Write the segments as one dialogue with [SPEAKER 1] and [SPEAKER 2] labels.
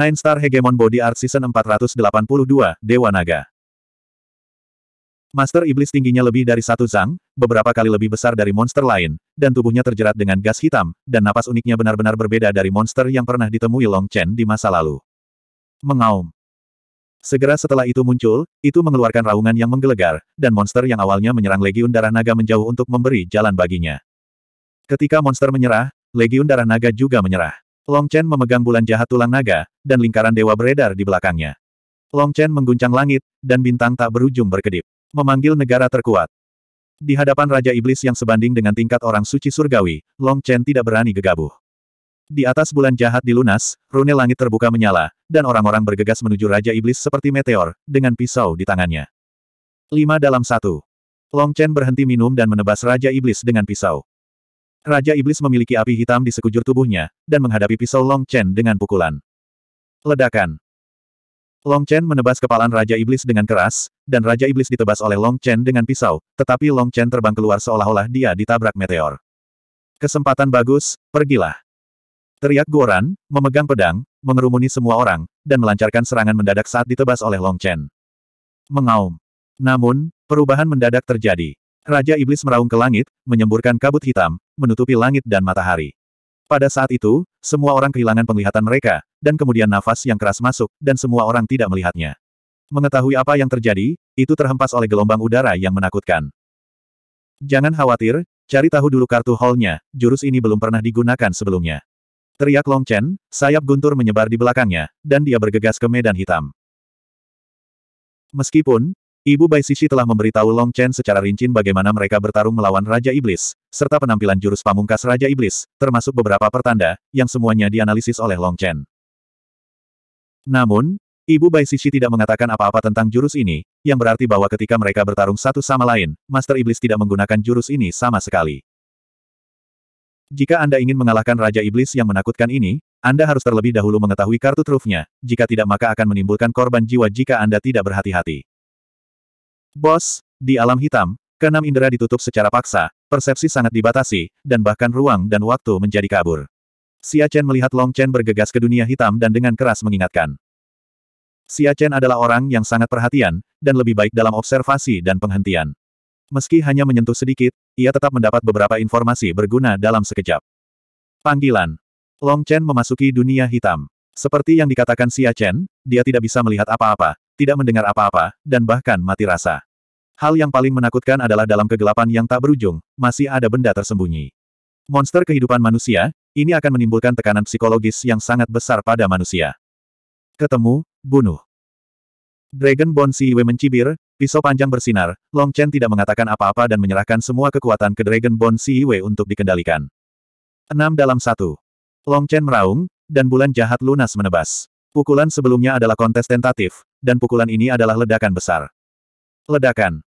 [SPEAKER 1] Nine Star Hegemon Body Art Season 482, Dewa Naga. Master Iblis tingginya lebih dari satu zang, beberapa kali lebih besar dari monster lain, dan tubuhnya terjerat dengan gas hitam, dan napas uniknya benar-benar berbeda dari monster yang pernah ditemui Long Chen di masa lalu. Mengaum. Segera setelah itu muncul, itu mengeluarkan raungan yang menggelegar, dan monster yang awalnya menyerang Legiun Darah Naga menjauh untuk memberi jalan baginya. Ketika monster menyerah, Legiun Darah Naga juga menyerah. Long Chen memegang bulan jahat tulang naga, dan lingkaran dewa beredar di belakangnya. Long Chen mengguncang langit, dan bintang tak berujung berkedip. Memanggil negara terkuat. Di hadapan Raja Iblis yang sebanding dengan tingkat orang suci surgawi, Long Chen tidak berani gegabuh. Di atas bulan jahat di lunas, rune langit terbuka menyala, dan orang-orang bergegas menuju Raja Iblis seperti meteor, dengan pisau di tangannya. Lima dalam satu. Long Chen berhenti minum dan menebas Raja Iblis dengan pisau. Raja Iblis memiliki api hitam di sekujur tubuhnya, dan menghadapi pisau Long Chen dengan pukulan. Ledakan. Long Chen menebas kepalan Raja Iblis dengan keras, dan Raja Iblis ditebas oleh Long Chen dengan pisau, tetapi Long Chen terbang keluar seolah-olah dia ditabrak meteor. Kesempatan bagus, pergilah. Teriak Goran, memegang pedang, mengerumuni semua orang, dan melancarkan serangan mendadak saat ditebas oleh Long Chen. Mengaum. Namun, perubahan mendadak terjadi. Raja Iblis meraung ke langit, menyemburkan kabut hitam, menutupi langit dan matahari. Pada saat itu, semua orang kehilangan penglihatan mereka, dan kemudian nafas yang keras masuk, dan semua orang tidak melihatnya. Mengetahui apa yang terjadi, itu terhempas oleh gelombang udara yang menakutkan. Jangan khawatir, cari tahu dulu kartu hall-nya. jurus ini belum pernah digunakan sebelumnya. Teriak Long Chen, sayap guntur menyebar di belakangnya, dan dia bergegas ke medan hitam. Meskipun, Ibu Bai Sisi telah memberitahu Long Chen secara rinci bagaimana mereka bertarung melawan Raja Iblis, serta penampilan jurus pamungkas Raja Iblis, termasuk beberapa pertanda, yang semuanya dianalisis oleh Long Chen. Namun, Ibu Bai Sisi tidak mengatakan apa-apa tentang jurus ini, yang berarti bahwa ketika mereka bertarung satu sama lain, Master Iblis tidak menggunakan jurus ini sama sekali. Jika Anda ingin mengalahkan Raja Iblis yang menakutkan ini, Anda harus terlebih dahulu mengetahui kartu trufnya, jika tidak maka akan menimbulkan korban jiwa jika Anda tidak berhati-hati. Bos, di alam hitam, keenam indera ditutup secara paksa, Persepsi sangat dibatasi, dan bahkan ruang dan waktu menjadi kabur. Xia Chen melihat Long Chen bergegas ke dunia hitam dan dengan keras mengingatkan. Xia Chen adalah orang yang sangat perhatian, dan lebih baik dalam observasi dan penghentian. Meski hanya menyentuh sedikit, ia tetap mendapat beberapa informasi berguna dalam sekejap. Panggilan. Long Chen memasuki dunia hitam. Seperti yang dikatakan Xia Chen, dia tidak bisa melihat apa-apa, tidak mendengar apa-apa, dan bahkan mati rasa. Hal yang paling menakutkan adalah dalam kegelapan yang tak berujung, masih ada benda tersembunyi. Monster kehidupan manusia, ini akan menimbulkan tekanan psikologis yang sangat besar pada manusia. Ketemu, bunuh. Dragon Bone Siwe mencibir, pisau panjang bersinar, Long Chen tidak mengatakan apa-apa dan menyerahkan semua kekuatan ke Dragon Bone Siwe untuk dikendalikan. Enam dalam satu. Long Chen meraung, dan bulan jahat lunas menebas. Pukulan sebelumnya adalah kontes tentatif, dan pukulan ini adalah ledakan besar. Ledakan.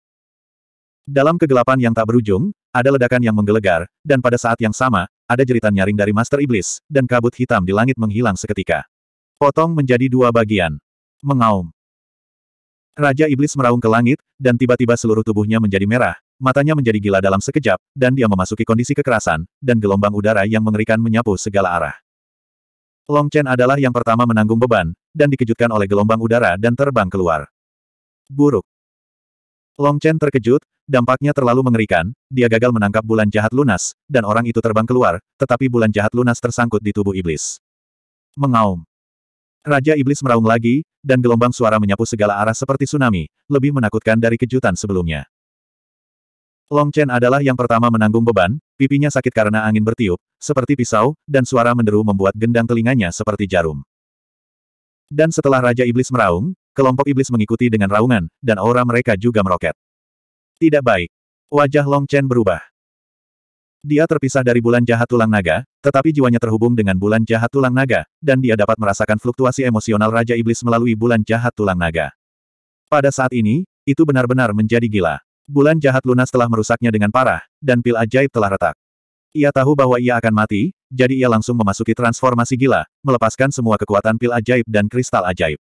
[SPEAKER 1] Dalam kegelapan yang tak berujung, ada ledakan yang menggelegar, dan pada saat yang sama, ada jeritan nyaring dari Master Iblis, dan kabut hitam di langit menghilang seketika. Potong menjadi dua bagian. Mengaum. Raja Iblis meraung ke langit, dan tiba-tiba seluruh tubuhnya menjadi merah, matanya menjadi gila dalam sekejap, dan dia memasuki kondisi kekerasan, dan gelombang udara yang mengerikan menyapu segala arah. Long Chen adalah yang pertama menanggung beban, dan dikejutkan oleh gelombang udara dan terbang keluar. Buruk. Long Chen terkejut, dampaknya terlalu mengerikan, dia gagal menangkap bulan jahat lunas, dan orang itu terbang keluar, tetapi bulan jahat lunas tersangkut di tubuh iblis. Mengaum. Raja Iblis meraung lagi, dan gelombang suara menyapu segala arah seperti tsunami, lebih menakutkan dari kejutan sebelumnya. Long Chen adalah yang pertama menanggung beban, pipinya sakit karena angin bertiup, seperti pisau, dan suara menderu membuat gendang telinganya seperti jarum. Dan setelah Raja Iblis meraung, kelompok iblis mengikuti dengan raungan, dan aura mereka juga meroket. Tidak baik. Wajah Long Chen berubah. Dia terpisah dari bulan jahat tulang naga, tetapi jiwanya terhubung dengan bulan jahat tulang naga, dan dia dapat merasakan fluktuasi emosional Raja Iblis melalui bulan jahat tulang naga. Pada saat ini, itu benar-benar menjadi gila. Bulan jahat lunas telah merusaknya dengan parah, dan pil ajaib telah retak. Ia tahu bahwa ia akan mati, jadi ia langsung memasuki transformasi gila, melepaskan semua kekuatan pil ajaib dan kristal ajaib.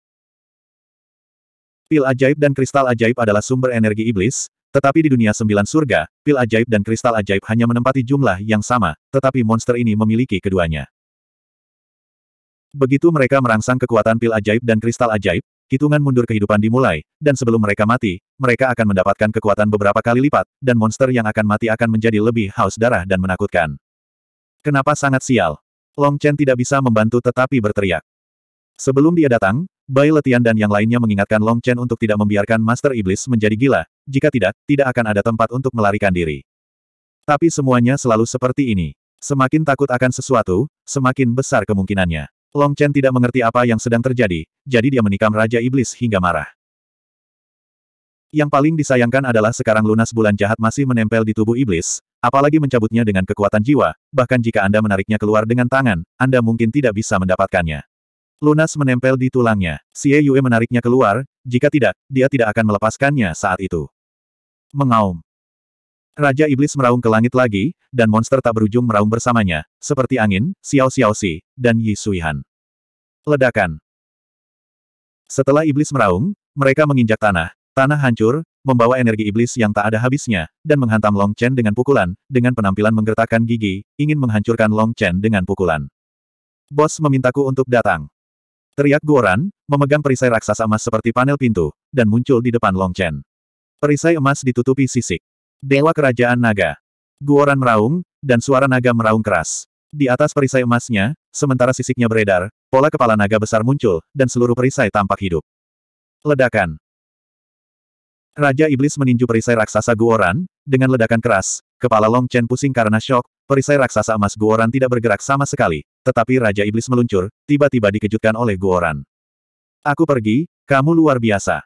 [SPEAKER 1] Pil ajaib dan kristal ajaib adalah sumber energi iblis, tetapi di dunia sembilan surga, pil ajaib dan kristal ajaib hanya menempati jumlah yang sama, tetapi monster ini memiliki keduanya. Begitu mereka merangsang kekuatan pil ajaib dan kristal ajaib, hitungan mundur kehidupan dimulai, dan sebelum mereka mati, mereka akan mendapatkan kekuatan beberapa kali lipat, dan monster yang akan mati akan menjadi lebih haus darah dan menakutkan. Kenapa sangat sial? Long Chen tidak bisa membantu tetapi berteriak. Sebelum dia datang, Bai Letian dan yang lainnya mengingatkan Long Chen untuk tidak membiarkan Master Iblis menjadi gila, jika tidak, tidak akan ada tempat untuk melarikan diri. Tapi semuanya selalu seperti ini. Semakin takut akan sesuatu, semakin besar kemungkinannya. Long Chen tidak mengerti apa yang sedang terjadi, jadi dia menikam Raja Iblis hingga marah. Yang paling disayangkan adalah sekarang lunas bulan jahat masih menempel di tubuh iblis, apalagi mencabutnya dengan kekuatan jiwa, bahkan jika Anda menariknya keluar dengan tangan, Anda mungkin tidak bisa mendapatkannya. Lunas menempel di tulangnya. Xie Yue menariknya keluar, jika tidak, dia tidak akan melepaskannya saat itu. Mengaum. Raja Iblis meraung ke langit lagi, dan monster tak berujung meraung bersamanya, seperti angin, Xiao Xiao Si, dan Yi Suihan. Ledakan. Setelah Iblis meraung, mereka menginjak tanah, tanah hancur, membawa energi iblis yang tak ada habisnya, dan menghantam Long Chen dengan pukulan, dengan penampilan menggertakkan gigi, ingin menghancurkan Long Chen dengan pukulan. Bos memintaku untuk datang. Teriak Goran, memegang perisai raksasa emas seperti panel pintu, dan muncul di depan Long Chen. Perisai emas ditutupi sisik. Dewa Kerajaan Naga. Guoran meraung, dan suara naga meraung keras. Di atas perisai emasnya, sementara sisiknya beredar, pola kepala naga besar muncul, dan seluruh perisai tampak hidup. Ledakan. Raja Iblis meninju perisai raksasa Guoran, dengan ledakan keras, kepala Long Chen pusing karena shock, Perisai raksasa emas Guoran tidak bergerak sama sekali, tetapi Raja Iblis meluncur, tiba-tiba dikejutkan oleh Guoran. Aku pergi, kamu luar biasa.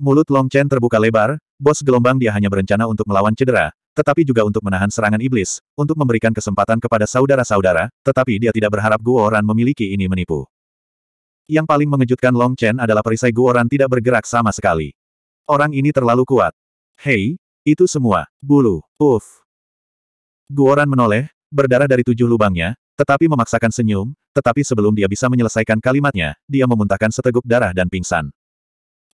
[SPEAKER 1] Mulut Long Chen terbuka lebar, bos gelombang dia hanya berencana untuk melawan cedera, tetapi juga untuk menahan serangan iblis, untuk memberikan kesempatan kepada saudara-saudara, tetapi dia tidak berharap Guoran memiliki ini menipu. Yang paling mengejutkan Long Chen adalah perisai Guoran tidak bergerak sama sekali. Orang ini terlalu kuat. Hei, itu semua, bulu, uff. Guoran menoleh, berdarah dari tujuh lubangnya, tetapi memaksakan senyum, tetapi sebelum dia bisa menyelesaikan kalimatnya, dia memuntahkan seteguk darah dan pingsan.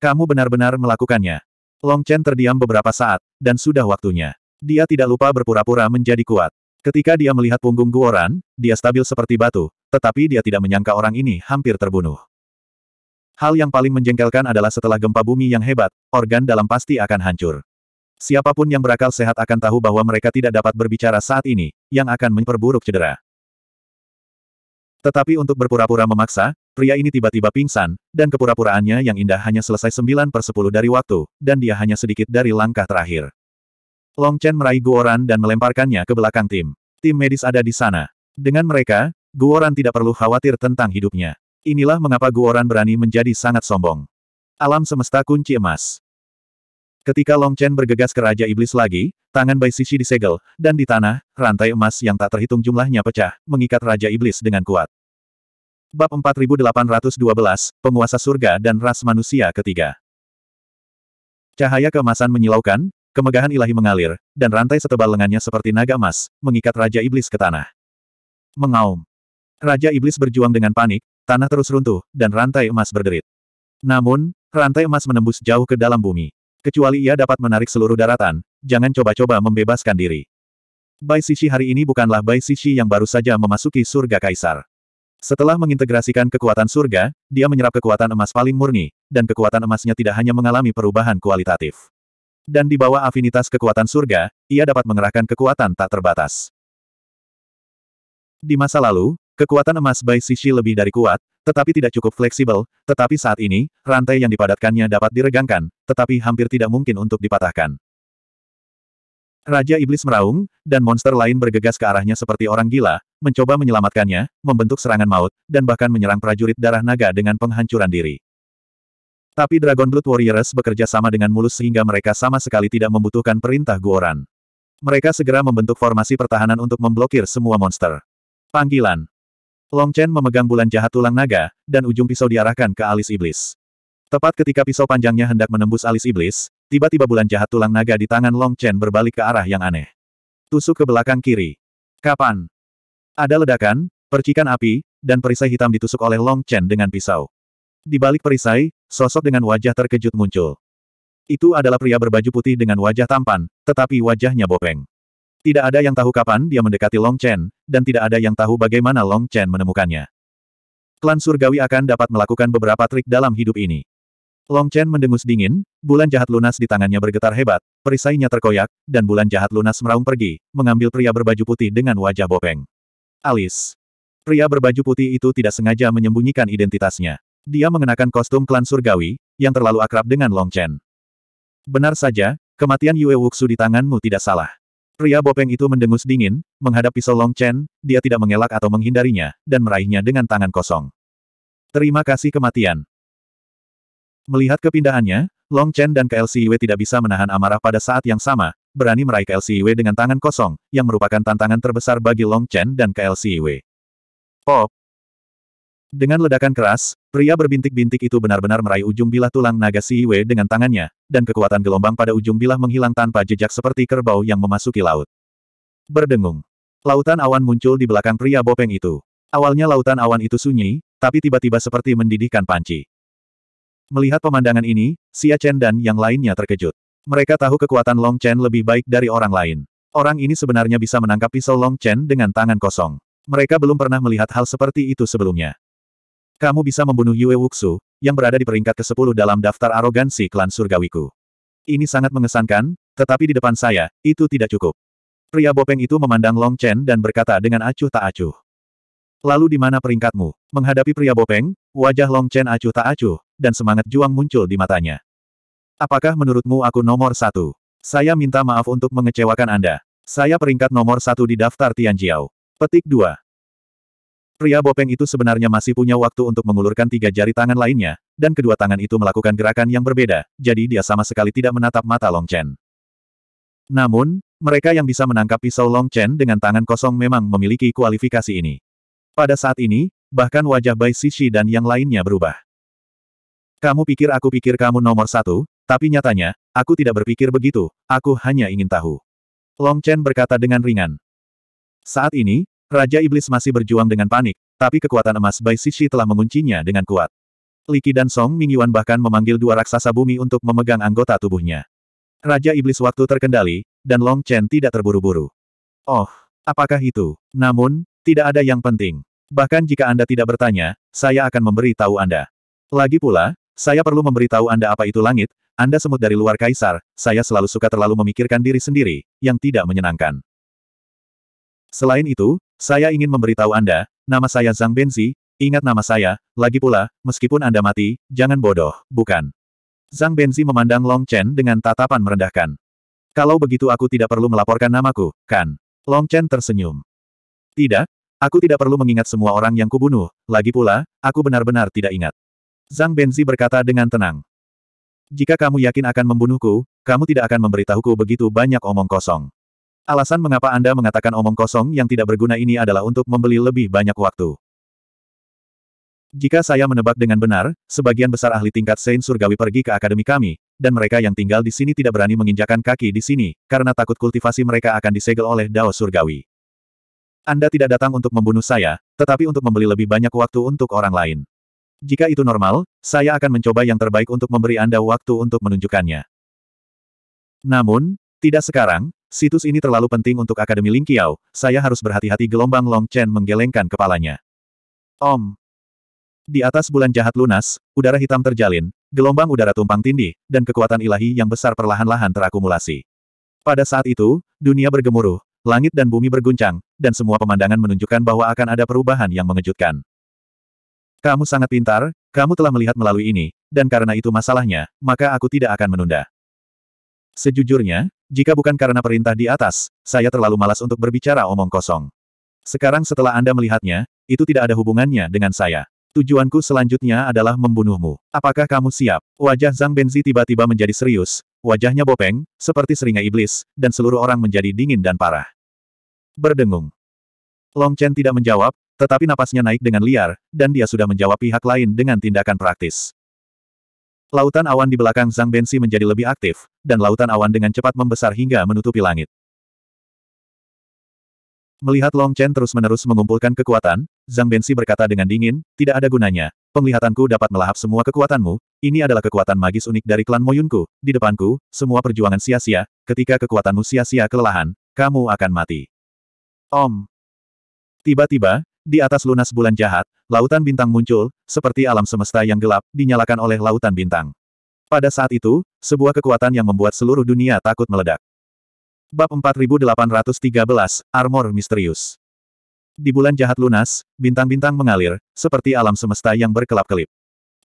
[SPEAKER 1] Kamu benar-benar melakukannya. Long Chen terdiam beberapa saat, dan sudah waktunya. Dia tidak lupa berpura-pura menjadi kuat. Ketika dia melihat punggung Guoran, dia stabil seperti batu, tetapi dia tidak menyangka orang ini hampir terbunuh. Hal yang paling menjengkelkan adalah setelah gempa bumi yang hebat, organ dalam pasti akan hancur. Siapapun yang berakal sehat akan tahu bahwa mereka tidak dapat berbicara saat ini, yang akan memperburuk cedera. Tetapi untuk berpura-pura memaksa, pria ini tiba-tiba pingsan, dan kepura-puraannya yang indah hanya selesai 9 per 10 dari waktu, dan dia hanya sedikit dari langkah terakhir. Long Chen meraih Guoran dan melemparkannya ke belakang tim. Tim medis ada di sana. Dengan mereka, Guoran tidak perlu khawatir tentang hidupnya. Inilah mengapa Guoran berani menjadi sangat sombong. Alam semesta kunci emas. Ketika Long Chen bergegas ke Raja Iblis lagi, tangan Bai Sisi disegel, dan di tanah, rantai emas yang tak terhitung jumlahnya pecah, mengikat Raja Iblis dengan kuat. Bab 4812, Penguasa Surga dan Ras Manusia Ketiga Cahaya keemasan menyilaukan, kemegahan ilahi mengalir, dan rantai setebal lengannya seperti naga emas, mengikat Raja Iblis ke tanah. Mengaum. Raja Iblis berjuang dengan panik, tanah terus runtuh, dan rantai emas berderit. Namun, rantai emas menembus jauh ke dalam bumi. Kecuali ia dapat menarik seluruh daratan, jangan coba-coba membebaskan diri. Bai Sishi hari ini bukanlah Bai Sishi yang baru saja memasuki surga kaisar. Setelah mengintegrasikan kekuatan surga, dia menyerap kekuatan emas paling murni, dan kekuatan emasnya tidak hanya mengalami perubahan kualitatif. Dan di bawah afinitas kekuatan surga, ia dapat mengerahkan kekuatan tak terbatas. Di masa lalu, Kekuatan emas Bai Sishi lebih dari kuat, tetapi tidak cukup fleksibel, tetapi saat ini, rantai yang dipadatkannya dapat diregangkan, tetapi hampir tidak mungkin untuk dipatahkan. Raja Iblis meraung, dan monster lain bergegas ke arahnya seperti orang gila, mencoba menyelamatkannya, membentuk serangan maut, dan bahkan menyerang prajurit darah naga dengan penghancuran diri. Tapi Dragon Blood Warriors bekerja sama dengan mulus sehingga mereka sama sekali tidak membutuhkan perintah Guoran. Mereka segera membentuk formasi pertahanan untuk memblokir semua monster. Panggilan Long Chen memegang bulan jahat tulang naga, dan ujung pisau diarahkan ke alis iblis. Tepat ketika pisau panjangnya hendak menembus alis iblis, tiba-tiba bulan jahat tulang naga di tangan Long Chen berbalik ke arah yang aneh. Tusuk ke belakang kiri. Kapan? Ada ledakan, percikan api, dan perisai hitam ditusuk oleh Long Chen dengan pisau. Di balik perisai, sosok dengan wajah terkejut muncul. Itu adalah pria berbaju putih dengan wajah tampan, tetapi wajahnya bopeng. Tidak ada yang tahu kapan dia mendekati Long Chen, dan tidak ada yang tahu bagaimana Long Chen menemukannya. Klan surgawi akan dapat melakukan beberapa trik dalam hidup ini. Long Chen mendengus dingin, bulan jahat lunas di tangannya bergetar hebat, perisainya terkoyak, dan bulan jahat lunas meraung pergi, mengambil pria berbaju putih dengan wajah bopeng. Alis. Pria berbaju putih itu tidak sengaja menyembunyikan identitasnya. Dia mengenakan kostum klan surgawi, yang terlalu akrab dengan Long Chen. Benar saja, kematian Yue Wuxu di tanganmu tidak salah. Pria bopeng itu mendengus dingin, menghadapi Long Chen, dia tidak mengelak atau menghindarinya, dan meraihnya dengan tangan kosong. Terima kasih kematian. Melihat kepindahannya, Long Chen dan KLCW tidak bisa menahan amarah pada saat yang sama, berani meraih KLCW dengan tangan kosong, yang merupakan tantangan terbesar bagi Long Chen dan KLCW. Pop! Oh. Dengan ledakan keras, Pria berbintik-bintik itu benar-benar meraih ujung bilah tulang naga Si Yue dengan tangannya, dan kekuatan gelombang pada ujung bilah menghilang tanpa jejak seperti kerbau yang memasuki laut. Berdengung. Lautan awan muncul di belakang pria bopeng itu. Awalnya lautan awan itu sunyi, tapi tiba-tiba seperti mendidihkan panci. Melihat pemandangan ini, Xia Chen dan yang lainnya terkejut. Mereka tahu kekuatan Long Chen lebih baik dari orang lain. Orang ini sebenarnya bisa menangkap pisau Long Chen dengan tangan kosong. Mereka belum pernah melihat hal seperti itu sebelumnya. Kamu bisa membunuh Yue Wuxu, yang berada di peringkat ke-10 dalam daftar arogansi klan surgawiku. Ini sangat mengesankan, tetapi di depan saya, itu tidak cukup. Pria Bopeng itu memandang Long Chen dan berkata dengan acuh tak acuh. Lalu di mana peringkatmu? Menghadapi pria Bopeng, wajah Long Chen acuh tak acuh, dan semangat juang muncul di matanya. Apakah menurutmu aku nomor satu? Saya minta maaf untuk mengecewakan Anda. Saya peringkat nomor satu di daftar Tianjiao. Petik 2. Pria bopeng itu sebenarnya masih punya waktu untuk mengulurkan tiga jari tangan lainnya, dan kedua tangan itu melakukan gerakan yang berbeda, jadi dia sama sekali tidak menatap mata Long Chen. Namun, mereka yang bisa menangkap pisau Long Chen dengan tangan kosong memang memiliki kualifikasi ini. Pada saat ini, bahkan wajah Bai Sishi dan yang lainnya berubah. Kamu pikir aku pikir kamu nomor satu, tapi nyatanya, aku tidak berpikir begitu, aku hanya ingin tahu. Long Chen berkata dengan ringan. Saat ini, Raja Iblis masih berjuang dengan panik, tapi kekuatan emas Bai Sisi telah menguncinya dengan kuat. Liki dan Song Mingyuan bahkan memanggil dua raksasa bumi untuk memegang anggota tubuhnya. Raja Iblis waktu terkendali, dan Long Chen tidak terburu-buru. Oh, apakah itu? Namun, tidak ada yang penting. Bahkan jika Anda tidak bertanya, saya akan memberi tahu Anda. Lagi pula, saya perlu memberi tahu Anda apa itu langit, Anda semut dari luar kaisar, saya selalu suka terlalu memikirkan diri sendiri, yang tidak menyenangkan. Selain itu, saya ingin memberitahu Anda, nama saya Zhang Benzi, ingat nama saya, lagi pula, meskipun Anda mati, jangan bodoh, bukan. Zhang Benzi memandang Long Chen dengan tatapan merendahkan. Kalau begitu aku tidak perlu melaporkan namaku, kan? Long Chen tersenyum. Tidak, aku tidak perlu mengingat semua orang yang kubunuh, lagi pula, aku benar-benar tidak ingat. Zhang Benzi berkata dengan tenang. Jika kamu yakin akan membunuhku, kamu tidak akan memberitahuku begitu banyak omong kosong. Alasan mengapa Anda mengatakan omong kosong yang tidak berguna ini adalah untuk membeli lebih banyak waktu. Jika saya menebak dengan benar, sebagian besar ahli tingkat Saint Surgawi pergi ke akademi kami, dan mereka yang tinggal di sini tidak berani menginjakan kaki di sini, karena takut kultivasi mereka akan disegel oleh Dao Surgawi. Anda tidak datang untuk membunuh saya, tetapi untuk membeli lebih banyak waktu untuk orang lain. Jika itu normal, saya akan mencoba yang terbaik untuk memberi Anda waktu untuk menunjukkannya. Namun, tidak sekarang, Situs ini terlalu penting untuk Akademi Lingqiao, saya harus berhati-hati gelombang Long Chen menggelengkan kepalanya. Om. Di atas bulan jahat lunas, udara hitam terjalin, gelombang udara tumpang tindih, dan kekuatan ilahi yang besar perlahan-lahan terakumulasi. Pada saat itu, dunia bergemuruh, langit dan bumi berguncang, dan semua pemandangan menunjukkan bahwa akan ada perubahan yang mengejutkan. Kamu sangat pintar, kamu telah melihat melalui ini, dan karena itu masalahnya, maka aku tidak akan menunda. Sejujurnya, jika bukan karena perintah di atas, saya terlalu malas untuk berbicara omong kosong. Sekarang setelah Anda melihatnya, itu tidak ada hubungannya dengan saya. Tujuanku selanjutnya adalah membunuhmu. Apakah kamu siap? Wajah Zhang Benzi tiba-tiba menjadi serius, wajahnya bopeng, seperti seringai iblis, dan seluruh orang menjadi dingin dan parah. Berdengung. Long Chen tidak menjawab, tetapi napasnya naik dengan liar, dan dia sudah menjawab pihak lain dengan tindakan praktis. Lautan awan di belakang Zhang Bensi menjadi lebih aktif, dan lautan awan dengan cepat membesar hingga menutupi langit. Melihat Long Chen terus-menerus mengumpulkan kekuatan, Zhang Bensi berkata dengan dingin, tidak ada gunanya, penglihatanku dapat melahap semua kekuatanmu, ini adalah kekuatan magis unik dari klan Moyunku, di depanku, semua perjuangan sia-sia, ketika kekuatanmu sia-sia kelelahan, kamu akan mati. Om. Tiba-tiba, di atas lunas bulan jahat, lautan bintang muncul, seperti alam semesta yang gelap, dinyalakan oleh lautan bintang. Pada saat itu, sebuah kekuatan yang membuat seluruh dunia takut meledak. Bab 4813, Armor Misterius Di bulan jahat lunas, bintang-bintang mengalir, seperti alam semesta yang berkelap-kelip.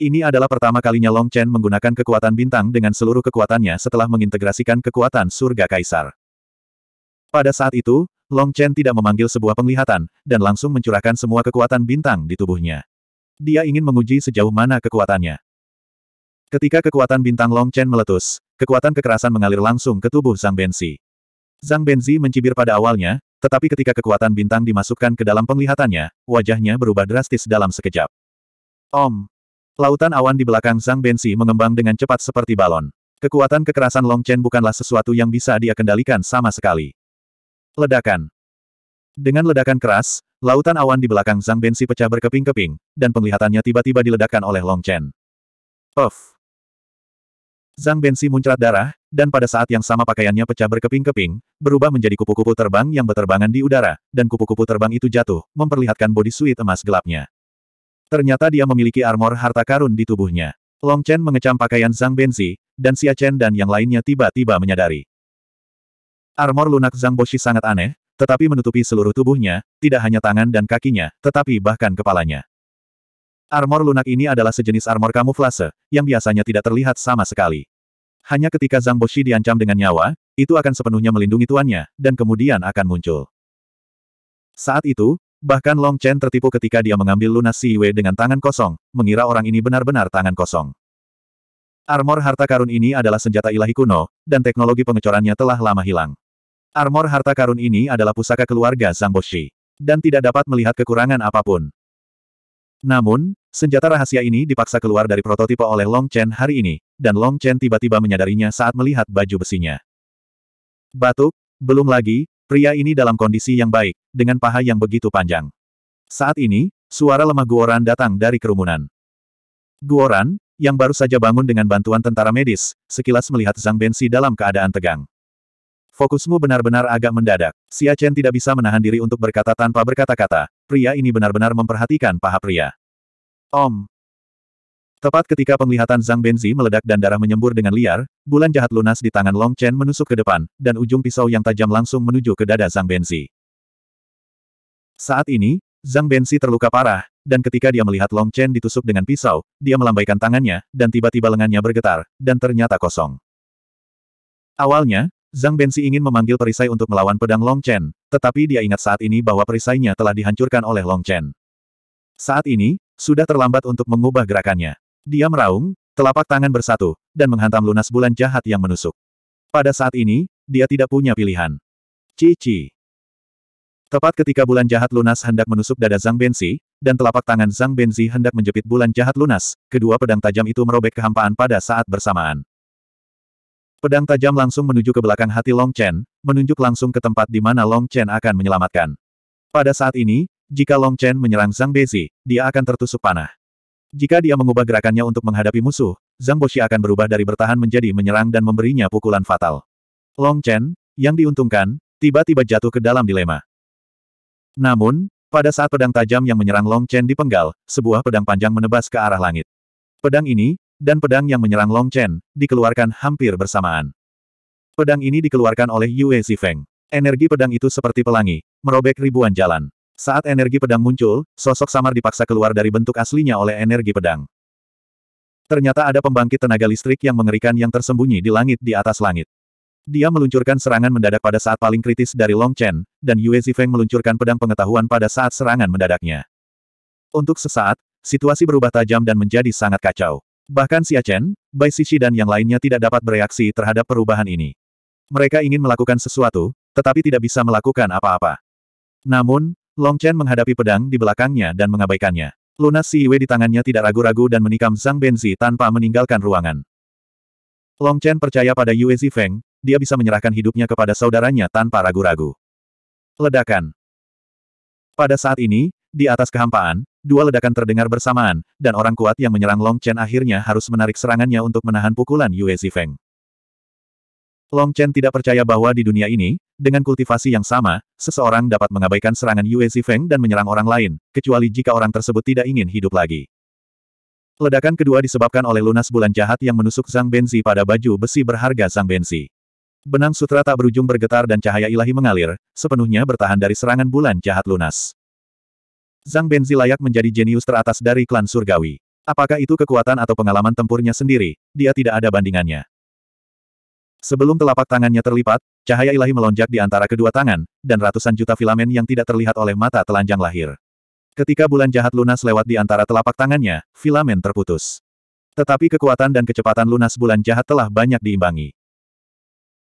[SPEAKER 1] Ini adalah pertama kalinya Long Chen menggunakan kekuatan bintang dengan seluruh kekuatannya setelah mengintegrasikan kekuatan surga kaisar. Pada saat itu, Long Chen tidak memanggil sebuah penglihatan, dan langsung mencurahkan semua kekuatan bintang di tubuhnya. Dia ingin menguji sejauh mana kekuatannya. Ketika kekuatan bintang Long Chen meletus, kekuatan kekerasan mengalir langsung ke tubuh Zhang Benzi. Zhang Benzi mencibir pada awalnya, tetapi ketika kekuatan bintang dimasukkan ke dalam penglihatannya, wajahnya berubah drastis dalam sekejap. Om! Lautan awan di belakang Zhang Benzi mengembang dengan cepat seperti balon. Kekuatan kekerasan Long Chen bukanlah sesuatu yang bisa dia kendalikan sama sekali. Ledakan. Dengan ledakan keras, lautan awan di belakang Zhang Bensi pecah berkeping-keping, dan penglihatannya tiba-tiba diledakkan oleh Long Chen. Puff. Zhang Bensi muncrat darah, dan pada saat yang sama pakaiannya pecah berkeping-keping, berubah menjadi kupu-kupu terbang yang berterbangan di udara, dan kupu-kupu terbang itu jatuh, memperlihatkan bodi suit emas gelapnya. Ternyata dia memiliki armor harta karun di tubuhnya. Long Chen mengecam pakaian Zhang Bensi, dan Xia Chen dan yang lainnya tiba-tiba menyadari. Armor lunak Zhang Boshi sangat aneh, tetapi menutupi seluruh tubuhnya, tidak hanya tangan dan kakinya, tetapi bahkan kepalanya. Armor lunak ini adalah sejenis armor kamuflase, yang biasanya tidak terlihat sama sekali. Hanya ketika Zhang Boshi diancam dengan nyawa, itu akan sepenuhnya melindungi tuannya, dan kemudian akan muncul. Saat itu, bahkan Long Chen tertipu ketika dia mengambil lunas Yue dengan tangan kosong, mengira orang ini benar-benar tangan kosong. Armor harta karun ini adalah senjata ilahi kuno, dan teknologi pengecorannya telah lama hilang. Armor harta karun ini adalah pusaka keluarga Zhang Boshi. Dan tidak dapat melihat kekurangan apapun. Namun, senjata rahasia ini dipaksa keluar dari prototipe oleh Long Chen hari ini, dan Long Chen tiba-tiba menyadarinya saat melihat baju besinya. Batuk, belum lagi, pria ini dalam kondisi yang baik, dengan paha yang begitu panjang. Saat ini, suara lemah Guoran datang dari kerumunan. Guoran, yang baru saja bangun dengan bantuan tentara medis, sekilas melihat Zhang Bensi dalam keadaan tegang. Fokusmu benar-benar agak mendadak. Xia Chen tidak bisa menahan diri untuk berkata tanpa berkata-kata. Pria ini benar-benar memperhatikan paha pria. Om. Tepat ketika penglihatan Zhang Benzi meledak dan darah menyembur dengan liar, bulan jahat lunas di tangan Long Chen menusuk ke depan, dan ujung pisau yang tajam langsung menuju ke dada Zhang Benzi. Saat ini, Zhang Benzi terluka parah, dan ketika dia melihat Long Chen ditusuk dengan pisau, dia melambaikan tangannya, dan tiba-tiba lengannya bergetar, dan ternyata kosong. Awalnya, Zhang Bensi ingin memanggil perisai untuk melawan pedang Long Chen, tetapi dia ingat saat ini bahwa perisainya telah dihancurkan oleh Long Chen. Saat ini, sudah terlambat untuk mengubah gerakannya. Dia meraung, telapak tangan bersatu, dan menghantam lunas bulan jahat yang menusuk. Pada saat ini, dia tidak punya pilihan. Cici. Tepat ketika bulan jahat lunas hendak menusuk dada Zhang Bensi, dan telapak tangan Zhang Benzi hendak menjepit bulan jahat lunas, kedua pedang tajam itu merobek kehampaan pada saat bersamaan. Pedang tajam langsung menuju ke belakang hati Long Chen, menunjuk langsung ke tempat di mana Long Chen akan menyelamatkan. Pada saat ini, jika Long Chen menyerang Zhang Bezi, dia akan tertusuk panah. Jika dia mengubah gerakannya untuk menghadapi musuh, Zhang Boshi akan berubah dari bertahan menjadi menyerang dan memberinya pukulan fatal. Long Chen, yang diuntungkan, tiba-tiba jatuh ke dalam dilema. Namun, pada saat pedang tajam yang menyerang Long Chen dipenggal, sebuah pedang panjang menebas ke arah langit. Pedang ini, dan pedang yang menyerang Long Chen, dikeluarkan hampir bersamaan. Pedang ini dikeluarkan oleh Yue Zifeng. Energi pedang itu seperti pelangi, merobek ribuan jalan. Saat energi pedang muncul, sosok samar dipaksa keluar dari bentuk aslinya oleh energi pedang. Ternyata ada pembangkit tenaga listrik yang mengerikan yang tersembunyi di langit di atas langit. Dia meluncurkan serangan mendadak pada saat paling kritis dari Long Chen, dan Yue Zifeng meluncurkan pedang pengetahuan pada saat serangan mendadaknya. Untuk sesaat, situasi berubah tajam dan menjadi sangat kacau. Bahkan Xia Chen, Bai Xixi dan yang lainnya tidak dapat bereaksi terhadap perubahan ini. Mereka ingin melakukan sesuatu, tetapi tidak bisa melakukan apa-apa. Namun, Long Chen menghadapi pedang di belakangnya dan mengabaikannya. Lunas Si Wei di tangannya tidak ragu-ragu dan menikam Zhang Benzi tanpa meninggalkan ruangan. Long Chen percaya pada Yue Zifeng, dia bisa menyerahkan hidupnya kepada saudaranya tanpa ragu-ragu. Ledakan. Pada saat ini, di atas kehampaan, dua ledakan terdengar bersamaan, dan orang kuat yang menyerang Long Chen akhirnya harus menarik serangannya untuk menahan pukulan Yue Zifeng. Long Chen tidak percaya bahwa di dunia ini, dengan kultivasi yang sama, seseorang dapat mengabaikan serangan Yue Zifeng dan menyerang orang lain, kecuali jika orang tersebut tidak ingin hidup lagi. Ledakan kedua disebabkan oleh lunas bulan jahat yang menusuk Zhang Benzi pada baju besi berharga Zhang Benzi. Benang sutra tak berujung bergetar dan cahaya ilahi mengalir, sepenuhnya bertahan dari serangan bulan jahat lunas. Zhang Benzi layak menjadi jenius teratas dari klan surgawi. Apakah itu kekuatan atau pengalaman tempurnya sendiri, dia tidak ada bandingannya. Sebelum telapak tangannya terlipat, cahaya ilahi melonjak di antara kedua tangan, dan ratusan juta filamen yang tidak terlihat oleh mata telanjang lahir. Ketika bulan jahat lunas lewat di antara telapak tangannya, filamen terputus. Tetapi kekuatan dan kecepatan lunas bulan jahat telah banyak diimbangi.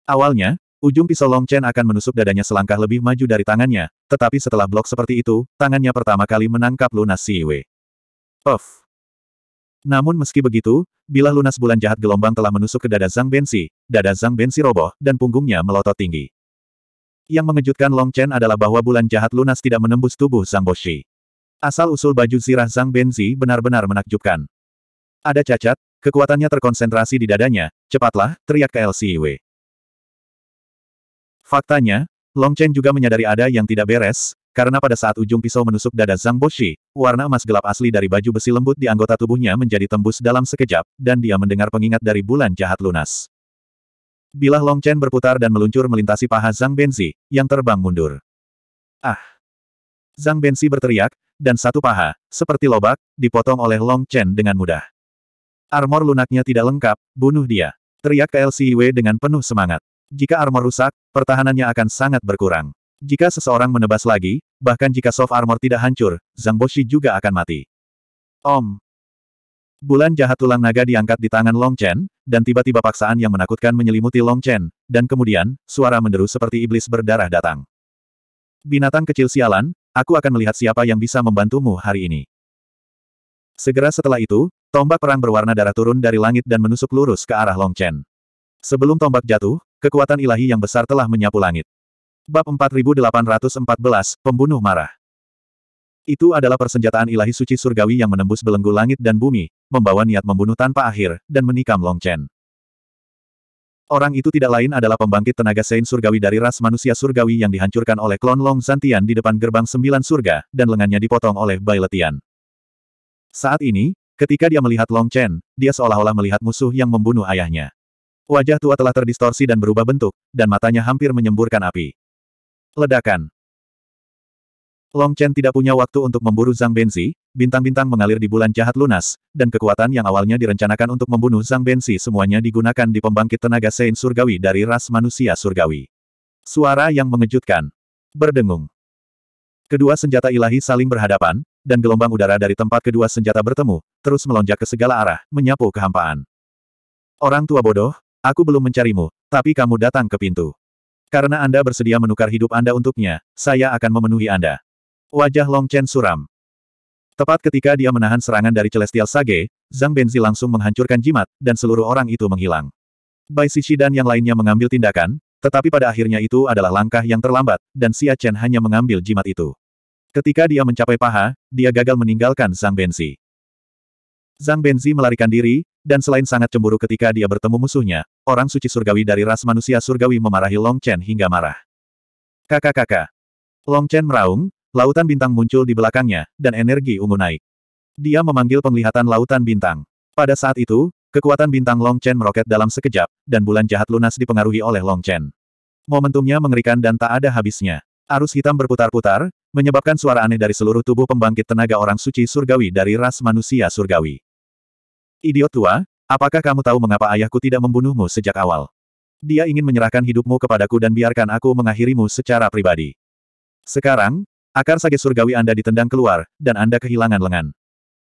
[SPEAKER 1] Awalnya, Ujung pisau Long Chen akan menusuk dadanya selangkah lebih maju dari tangannya, tetapi setelah blok seperti itu, tangannya pertama kali menangkap lunas Yue. Of. Namun meski begitu, bila lunas bulan jahat gelombang telah menusuk ke dada Zhang Bensi, dada Zhang Bensi roboh, dan punggungnya melotot tinggi. Yang mengejutkan Long Chen adalah bahwa bulan jahat lunas tidak menembus tubuh Zhang Boshi. Asal-usul baju zirah Zhang Bensi benar-benar menakjubkan. Ada cacat, kekuatannya terkonsentrasi di dadanya, cepatlah, teriak LCW. Faktanya, Long Chen juga menyadari ada yang tidak beres, karena pada saat ujung pisau menusuk dada Zhang Boshi, warna emas gelap asli dari baju besi lembut di anggota tubuhnya menjadi tembus dalam sekejap, dan dia mendengar pengingat dari bulan jahat lunas. Bila Long Chen berputar dan meluncur melintasi paha Zhang Benzi, yang terbang mundur. Ah! Zhang Benzi berteriak, dan satu paha, seperti lobak, dipotong oleh Long Chen dengan mudah. Armor lunaknya tidak lengkap, bunuh dia. Teriak LCW dengan penuh semangat. Jika armor rusak, pertahanannya akan sangat berkurang. Jika seseorang menebas lagi, bahkan jika soft armor tidak hancur, Zhang Boshi juga akan mati. Om. Bulan jahat tulang naga diangkat di tangan Long Chen, dan tiba-tiba paksaan yang menakutkan menyelimuti Long Chen, dan kemudian, suara menderu seperti iblis berdarah datang. Binatang kecil sialan, aku akan melihat siapa yang bisa membantumu hari ini. Segera setelah itu, tombak perang berwarna darah turun dari langit dan menusuk lurus ke arah Long Chen. Sebelum tombak jatuh, Kekuatan ilahi yang besar telah menyapu langit. Bab 4814, Pembunuh Marah. Itu adalah persenjataan ilahi suci surgawi yang menembus belenggu langit dan bumi, membawa niat membunuh tanpa akhir, dan menikam Long Chen. Orang itu tidak lain adalah pembangkit tenaga Sein surgawi dari ras manusia surgawi yang dihancurkan oleh klon Long Zantian di depan gerbang sembilan surga, dan lengannya dipotong oleh Bai Letian. Saat ini, ketika dia melihat Long Chen, dia seolah-olah melihat musuh yang membunuh ayahnya. Wajah tua telah terdistorsi dan berubah bentuk, dan matanya hampir menyemburkan api. Ledakan. Long Chen tidak punya waktu untuk memburu Zhang Benzi, bintang-bintang mengalir di bulan jahat lunas, dan kekuatan yang awalnya direncanakan untuk membunuh Zhang Benzi semuanya digunakan di pembangkit tenaga Sein Surgawi dari ras manusia Surgawi. Suara yang mengejutkan. Berdengung. Kedua senjata ilahi saling berhadapan, dan gelombang udara dari tempat kedua senjata bertemu, terus melonjak ke segala arah, menyapu kehampaan. Orang tua bodoh, Aku belum mencarimu, tapi kamu datang ke pintu. Karena Anda bersedia menukar hidup Anda untuknya, saya akan memenuhi Anda. Wajah Long Chen suram. Tepat ketika dia menahan serangan dari Celestial Sage, Zhang Benzi langsung menghancurkan jimat, dan seluruh orang itu menghilang. Bai Xixi dan yang lainnya mengambil tindakan, tetapi pada akhirnya itu adalah langkah yang terlambat, dan Xia Chen hanya mengambil jimat itu. Ketika dia mencapai paha, dia gagal meninggalkan Zhang Benzi. Zhang Benzi melarikan diri, dan selain sangat cemburu ketika dia bertemu musuhnya, orang suci surgawi dari ras manusia surgawi memarahi Long Chen hingga marah. Kakak-kakak. Long Chen meraung, lautan bintang muncul di belakangnya, dan energi ungu naik. Dia memanggil penglihatan lautan bintang. Pada saat itu, kekuatan bintang Long Chen meroket dalam sekejap, dan bulan jahat lunas dipengaruhi oleh Long Chen. Momentumnya mengerikan dan tak ada habisnya. Arus hitam berputar-putar, menyebabkan suara aneh dari seluruh tubuh pembangkit tenaga orang suci surgawi dari ras manusia surgawi. Idiot tua, apakah kamu tahu mengapa ayahku tidak membunuhmu sejak awal? Dia ingin menyerahkan hidupmu kepadaku dan biarkan aku mengakhirimu secara pribadi. Sekarang, akar sage surgawi Anda ditendang keluar, dan Anda kehilangan lengan.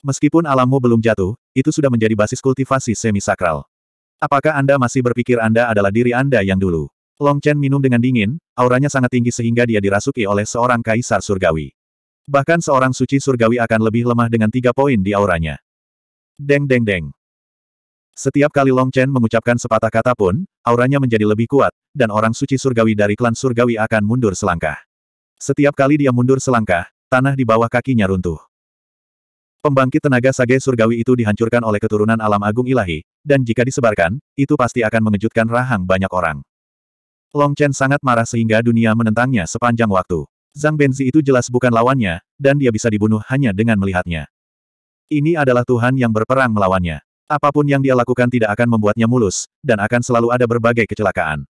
[SPEAKER 1] Meskipun alammu belum jatuh, itu sudah menjadi basis kultivasi semi-sakral. Apakah Anda masih berpikir Anda adalah diri Anda yang dulu? Long Chen minum dengan dingin, auranya sangat tinggi sehingga dia dirasuki oleh seorang kaisar surgawi. Bahkan seorang suci surgawi akan lebih lemah dengan tiga poin di auranya. Deng deng deng. Setiap kali Long Chen mengucapkan sepatah kata pun, auranya menjadi lebih kuat, dan orang suci surgawi dari klan surgawi akan mundur selangkah. Setiap kali dia mundur selangkah, tanah di bawah kakinya runtuh. Pembangkit tenaga sage surgawi itu dihancurkan oleh keturunan alam agung ilahi, dan jika disebarkan, itu pasti akan mengejutkan rahang banyak orang. Long Chen sangat marah sehingga dunia menentangnya sepanjang waktu. Zhang Benzi itu jelas bukan lawannya, dan dia bisa dibunuh hanya dengan melihatnya. Ini adalah Tuhan yang berperang melawannya. Apapun yang dia lakukan tidak akan membuatnya mulus, dan akan selalu ada berbagai kecelakaan.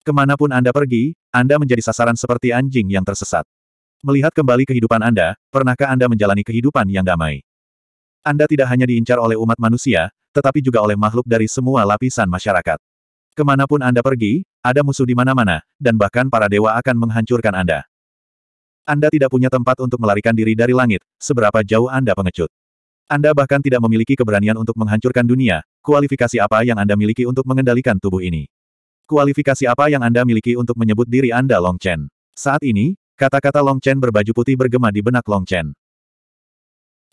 [SPEAKER 1] Kemanapun Anda pergi, Anda menjadi sasaran seperti anjing yang tersesat. Melihat kembali kehidupan Anda, pernahkah Anda menjalani kehidupan yang damai? Anda tidak hanya diincar oleh umat manusia, tetapi juga oleh makhluk dari semua lapisan masyarakat. Kemanapun Anda pergi, ada musuh di mana-mana, dan bahkan para dewa akan menghancurkan Anda. Anda tidak punya tempat untuk melarikan diri dari langit, seberapa jauh Anda pengecut. Anda bahkan tidak memiliki keberanian untuk menghancurkan dunia, kualifikasi apa yang Anda miliki untuk mengendalikan tubuh ini? Kualifikasi apa yang Anda miliki untuk menyebut diri Anda Long Chen? Saat ini, kata-kata Long Chen berbaju putih bergema di benak Long Chen.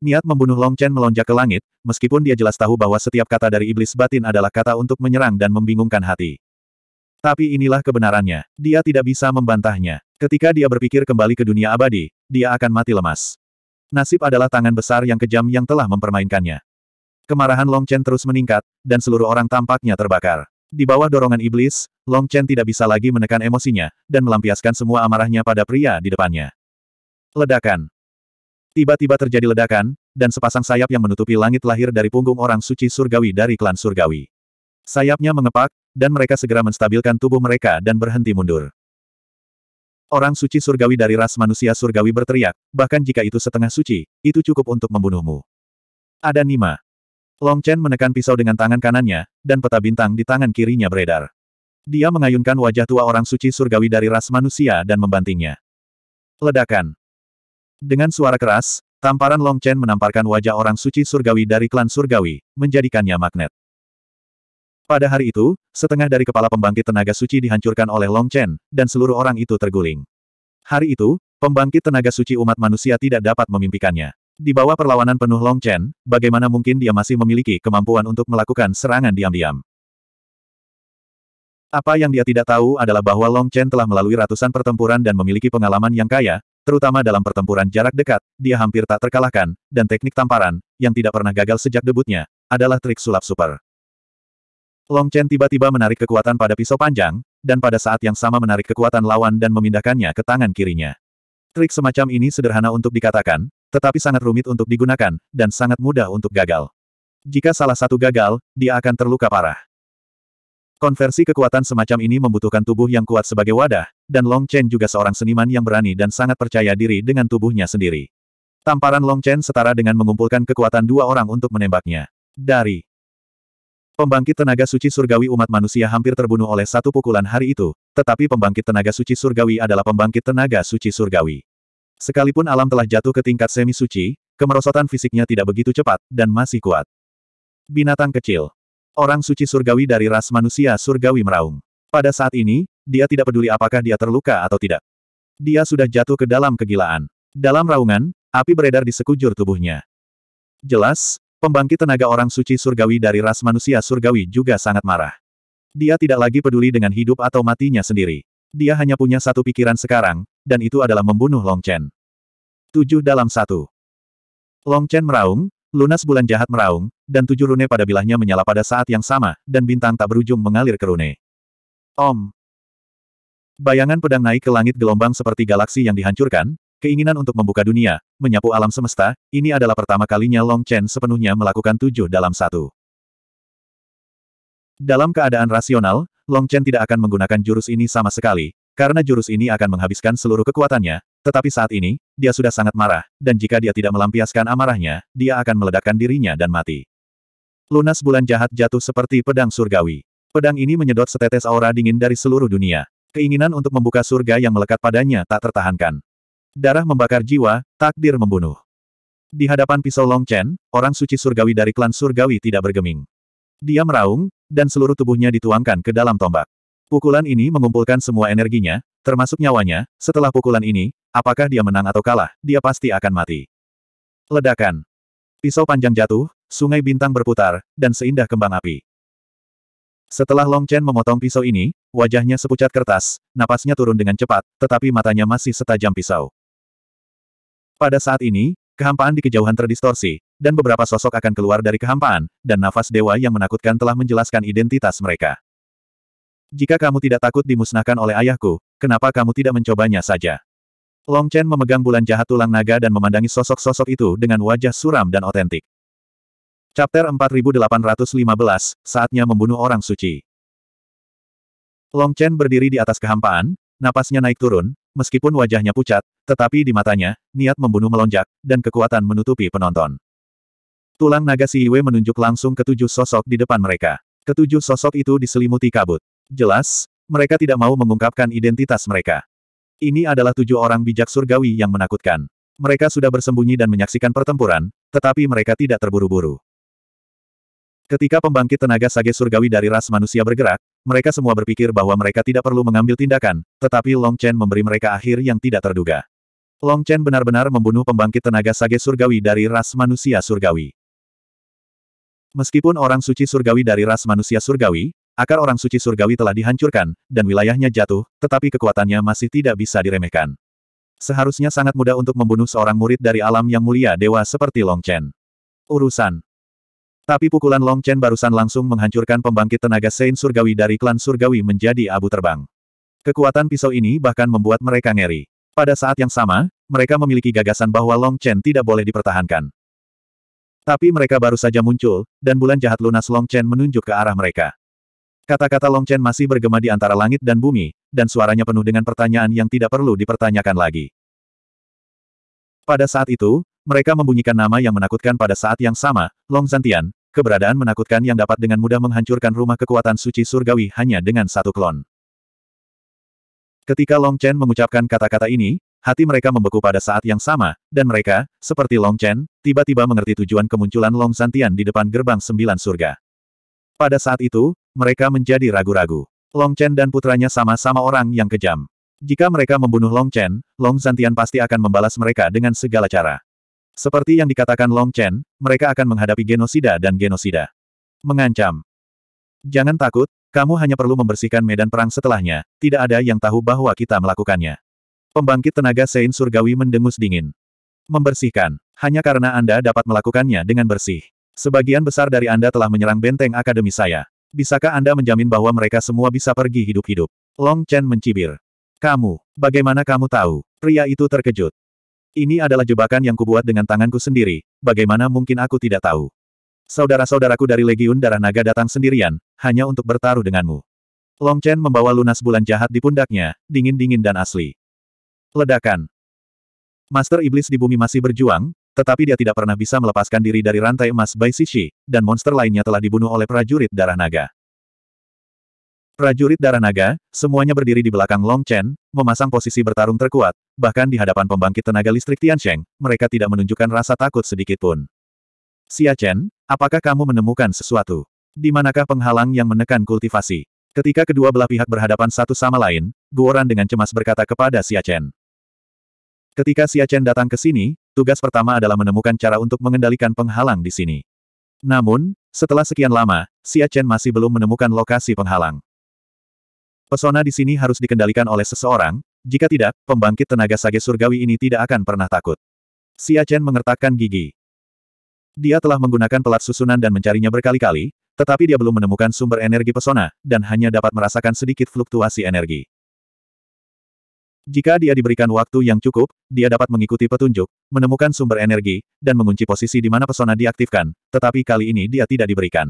[SPEAKER 1] Niat membunuh Long Chen melonjak ke langit, meskipun dia jelas tahu bahwa setiap kata dari iblis batin adalah kata untuk menyerang dan membingungkan hati. Tapi inilah kebenarannya, dia tidak bisa membantahnya. Ketika dia berpikir kembali ke dunia abadi, dia akan mati lemas. Nasib adalah tangan besar yang kejam yang telah mempermainkannya. Kemarahan Long Chen terus meningkat, dan seluruh orang tampaknya terbakar. Di bawah dorongan iblis, Long Chen tidak bisa lagi menekan emosinya, dan melampiaskan semua amarahnya pada pria di depannya. Ledakan. Tiba-tiba terjadi ledakan, dan sepasang sayap yang menutupi langit lahir dari punggung orang suci surgawi dari klan surgawi. Sayapnya mengepak, dan mereka segera menstabilkan tubuh mereka dan berhenti mundur. Orang suci surgawi dari ras manusia surgawi berteriak, bahkan jika itu setengah suci, itu cukup untuk membunuhmu. Ada Nima. Long Chen menekan pisau dengan tangan kanannya, dan peta bintang di tangan kirinya beredar. Dia mengayunkan wajah tua orang suci surgawi dari ras manusia dan membantingnya. Ledakan. Dengan suara keras, tamparan Long Chen menamparkan wajah orang suci surgawi dari klan surgawi, menjadikannya magnet. Pada hari itu, setengah dari kepala pembangkit tenaga suci dihancurkan oleh Long Chen, dan seluruh orang itu terguling. Hari itu, pembangkit tenaga suci umat manusia tidak dapat memimpikannya. Di bawah perlawanan penuh Long Chen, bagaimana mungkin dia masih memiliki kemampuan untuk melakukan serangan diam-diam? Apa yang dia tidak tahu adalah bahwa Long Chen telah melalui ratusan pertempuran dan memiliki pengalaman yang kaya, terutama dalam pertempuran jarak dekat, dia hampir tak terkalahkan, dan teknik tamparan, yang tidak pernah gagal sejak debutnya, adalah trik sulap super. Long Chen tiba-tiba menarik kekuatan pada pisau panjang, dan pada saat yang sama menarik kekuatan lawan dan memindahkannya ke tangan kirinya. Trik semacam ini sederhana untuk dikatakan, tetapi sangat rumit untuk digunakan, dan sangat mudah untuk gagal. Jika salah satu gagal, dia akan terluka parah. Konversi kekuatan semacam ini membutuhkan tubuh yang kuat sebagai wadah, dan Long Chen juga seorang seniman yang berani dan sangat percaya diri dengan tubuhnya sendiri. Tamparan Long Chen setara dengan mengumpulkan kekuatan dua orang untuk menembaknya. Dari Pembangkit tenaga suci surgawi umat manusia hampir terbunuh oleh satu pukulan hari itu, tetapi pembangkit tenaga suci surgawi adalah pembangkit tenaga suci surgawi. Sekalipun alam telah jatuh ke tingkat semi-suci, kemerosotan fisiknya tidak begitu cepat, dan masih kuat. Binatang kecil. Orang suci surgawi dari ras manusia surgawi meraung. Pada saat ini, dia tidak peduli apakah dia terluka atau tidak. Dia sudah jatuh ke dalam kegilaan. Dalam raungan, api beredar di sekujur tubuhnya. Jelas, Pembangkit tenaga orang suci surgawi dari ras manusia surgawi juga sangat marah. Dia tidak lagi peduli dengan hidup atau matinya sendiri. Dia hanya punya satu pikiran sekarang, dan itu adalah membunuh Long Chen. Tujuh dalam satu. Long Chen meraung, lunas bulan jahat meraung, dan tujuh rune pada bilahnya menyala pada saat yang sama, dan bintang tak berujung mengalir ke rune. Om. Bayangan pedang naik ke langit gelombang seperti galaksi yang dihancurkan, Keinginan untuk membuka dunia, menyapu alam semesta, ini adalah pertama kalinya Long Chen sepenuhnya melakukan tujuh dalam satu. Dalam keadaan rasional, Long Chen tidak akan menggunakan jurus ini sama sekali, karena jurus ini akan menghabiskan seluruh kekuatannya, tetapi saat ini, dia sudah sangat marah, dan jika dia tidak melampiaskan amarahnya, dia akan meledakkan dirinya dan mati. Lunas bulan jahat jatuh seperti pedang surgawi. Pedang ini menyedot setetes aura dingin dari seluruh dunia. Keinginan untuk membuka surga yang melekat padanya tak tertahankan. Darah membakar jiwa, takdir membunuh. Di hadapan pisau Long Chen, orang suci surgawi dari klan surgawi tidak bergeming. Dia meraung, dan seluruh tubuhnya dituangkan ke dalam tombak. Pukulan ini mengumpulkan semua energinya, termasuk nyawanya, setelah pukulan ini, apakah dia menang atau kalah, dia pasti akan mati. Ledakan. Pisau panjang jatuh, sungai bintang berputar, dan seindah kembang api. Setelah Long Chen memotong pisau ini, wajahnya sepucat kertas, napasnya turun dengan cepat, tetapi matanya masih setajam pisau. Pada saat ini, kehampaan di kejauhan terdistorsi, dan beberapa sosok akan keluar dari kehampaan, dan nafas dewa yang menakutkan telah menjelaskan identitas mereka. Jika kamu tidak takut dimusnahkan oleh ayahku, kenapa kamu tidak mencobanya saja? Long Chen memegang bulan jahat tulang naga dan memandangi sosok-sosok itu dengan wajah suram dan otentik. Chapter 4815, saatnya membunuh orang suci. Long Chen berdiri di atas kehampaan, napasnya naik turun, Meskipun wajahnya pucat, tetapi di matanya, niat membunuh melonjak, dan kekuatan menutupi penonton. Tulang naga si Yue menunjuk langsung ke tujuh sosok di depan mereka. Ketujuh sosok itu diselimuti kabut. Jelas, mereka tidak mau mengungkapkan identitas mereka. Ini adalah tujuh orang bijak surgawi yang menakutkan. Mereka sudah bersembunyi dan menyaksikan pertempuran, tetapi mereka tidak terburu-buru. Ketika pembangkit tenaga sage surgawi dari ras manusia bergerak, mereka semua berpikir bahwa mereka tidak perlu mengambil tindakan, tetapi Long Chen memberi mereka akhir yang tidak terduga. Long Chen benar-benar membunuh pembangkit tenaga sage surgawi dari ras manusia surgawi. Meskipun orang suci surgawi dari ras manusia surgawi, akar orang suci surgawi telah dihancurkan, dan wilayahnya jatuh, tetapi kekuatannya masih tidak bisa diremehkan. Seharusnya sangat mudah untuk membunuh seorang murid dari alam yang mulia dewa seperti Long Chen. Urusan tapi pukulan Long Chen barusan langsung menghancurkan pembangkit tenaga Sein Surgawi dari klan Surgawi menjadi abu terbang. Kekuatan pisau ini bahkan membuat mereka ngeri. Pada saat yang sama, mereka memiliki gagasan bahwa Long Chen tidak boleh dipertahankan. Tapi mereka baru saja muncul, dan bulan jahat lunas Long Chen menunjuk ke arah mereka. Kata-kata Long Chen masih bergema di antara langit dan bumi, dan suaranya penuh dengan pertanyaan yang tidak perlu dipertanyakan lagi. Pada saat itu, mereka membunyikan nama yang menakutkan pada saat yang sama, Long Zantian, keberadaan menakutkan yang dapat dengan mudah menghancurkan rumah kekuatan suci surgawi hanya dengan satu klon. Ketika Long Chen mengucapkan kata-kata ini, hati mereka membeku pada saat yang sama, dan mereka, seperti Long Chen, tiba-tiba mengerti tujuan kemunculan Long Zantian di depan gerbang sembilan surga. Pada saat itu, mereka menjadi ragu-ragu. Long Chen dan putranya sama-sama orang yang kejam. Jika mereka membunuh Long Chen, Long Zantian pasti akan membalas mereka dengan segala cara. Seperti yang dikatakan Long Chen, mereka akan menghadapi genosida dan genosida. Mengancam. Jangan takut, kamu hanya perlu membersihkan medan perang setelahnya, tidak ada yang tahu bahwa kita melakukannya. Pembangkit tenaga Sein Surgawi mendengus dingin. Membersihkan, hanya karena Anda dapat melakukannya dengan bersih. Sebagian besar dari Anda telah menyerang benteng akademi saya. Bisakah Anda menjamin bahwa mereka semua bisa pergi hidup-hidup? Long Chen mencibir. Kamu, bagaimana kamu tahu? Pria itu terkejut. Ini adalah jebakan yang kubuat dengan tanganku sendiri, bagaimana mungkin aku tidak tahu. Saudara-saudaraku dari Legiun Darah Naga datang sendirian, hanya untuk bertaruh denganmu. Long Chen membawa lunas bulan jahat di pundaknya, dingin-dingin dan asli. Ledakan. Master Iblis di bumi masih berjuang, tetapi dia tidak pernah bisa melepaskan diri dari rantai emas Bai Sishi, dan monster lainnya telah dibunuh oleh prajurit Darah Naga. Prajurit darah naga, semuanya berdiri di belakang Long Chen, memasang posisi bertarung terkuat, bahkan di hadapan pembangkit tenaga listrik Tian Sheng, mereka tidak menunjukkan rasa takut sedikitpun. Xia Chen, apakah kamu menemukan sesuatu? Di manakah penghalang yang menekan kultivasi? Ketika kedua belah pihak berhadapan satu sama lain, Guoran dengan cemas berkata kepada Xia Chen. Ketika Xia Chen datang ke sini, tugas pertama adalah menemukan cara untuk mengendalikan penghalang di sini. Namun, setelah sekian lama, Xia Chen masih belum menemukan lokasi penghalang. Pesona di sini harus dikendalikan oleh seseorang, jika tidak, pembangkit tenaga sage surgawi ini tidak akan pernah takut. Si Chen mengertakkan gigi. Dia telah menggunakan pelat susunan dan mencarinya berkali-kali, tetapi dia belum menemukan sumber energi pesona, dan hanya dapat merasakan sedikit fluktuasi energi. Jika dia diberikan waktu yang cukup, dia dapat mengikuti petunjuk, menemukan sumber energi, dan mengunci posisi di mana pesona diaktifkan, tetapi kali ini dia tidak diberikan.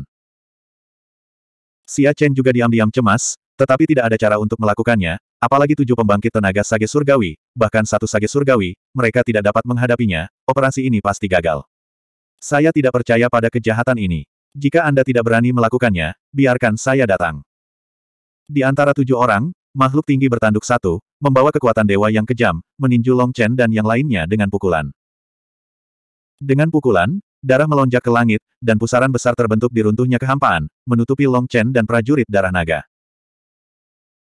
[SPEAKER 1] Xia Chen juga diam-diam cemas, tetapi tidak ada cara untuk melakukannya, apalagi tujuh pembangkit tenaga sage surgawi, bahkan satu sage surgawi, mereka tidak dapat menghadapinya, operasi ini pasti gagal. Saya tidak percaya pada kejahatan ini. Jika Anda tidak berani melakukannya, biarkan saya datang. Di antara tujuh orang, makhluk tinggi bertanduk satu, membawa kekuatan dewa yang kejam, meninju Long Chen dan yang lainnya dengan pukulan. Dengan pukulan, darah melonjak ke langit, dan pusaran besar terbentuk di runtuhnya kehampaan, menutupi Long Chen dan prajurit darah naga.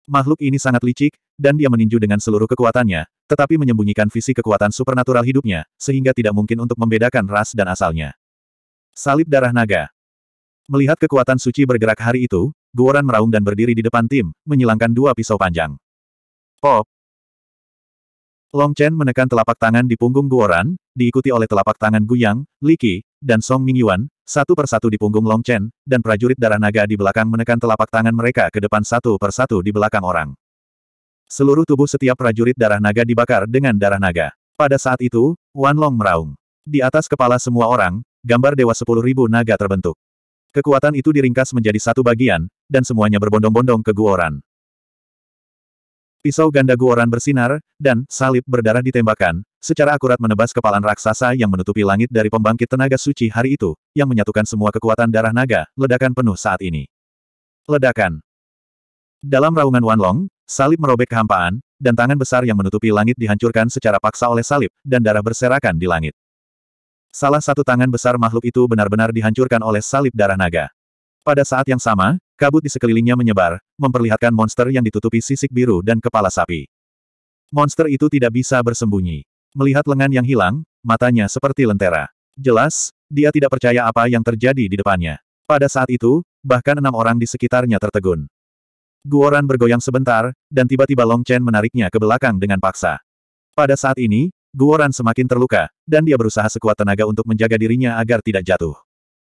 [SPEAKER 1] Makhluk ini sangat licik, dan dia meninju dengan seluruh kekuatannya, tetapi menyembunyikan visi kekuatan supernatural hidupnya, sehingga tidak mungkin untuk membedakan ras dan asalnya. Salib Darah Naga Melihat kekuatan suci bergerak hari itu, Guoran meraung dan berdiri di depan tim, menyilangkan dua pisau panjang. Pop! Long Chen menekan telapak tangan di punggung Guoran, diikuti oleh telapak tangan Guyang, Li Qi, dan Song Mingyuan, satu persatu di punggung Long Chen, dan prajurit darah naga di belakang menekan telapak tangan mereka ke depan satu persatu di belakang orang. Seluruh tubuh setiap prajurit darah naga dibakar dengan darah naga. Pada saat itu, Wan Long meraung. Di atas kepala semua orang, gambar Dewa Sepuluh Ribu Naga terbentuk. Kekuatan itu diringkas menjadi satu bagian, dan semuanya berbondong-bondong ke Guoran. Pisau ganda Guoran bersinar, dan salib berdarah ditembakkan, secara akurat menebas kepalan raksasa yang menutupi langit dari pembangkit tenaga suci hari itu, yang menyatukan semua kekuatan darah naga, ledakan penuh saat ini. Ledakan. Dalam raungan Wanlong, salib merobek kehampaan, dan tangan besar yang menutupi langit dihancurkan secara paksa oleh salib, dan darah berserakan di langit. Salah satu tangan besar makhluk itu benar-benar dihancurkan oleh salib darah naga. Pada saat yang sama, kabut di sekelilingnya menyebar, memperlihatkan monster yang ditutupi sisik biru dan kepala sapi. Monster itu tidak bisa bersembunyi. Melihat lengan yang hilang, matanya seperti lentera. Jelas, dia tidak percaya apa yang terjadi di depannya. Pada saat itu, bahkan enam orang di sekitarnya tertegun. Guoran bergoyang sebentar, dan tiba-tiba Long Chen menariknya ke belakang dengan paksa. Pada saat ini, Guoran semakin terluka, dan dia berusaha sekuat tenaga untuk menjaga dirinya agar tidak jatuh.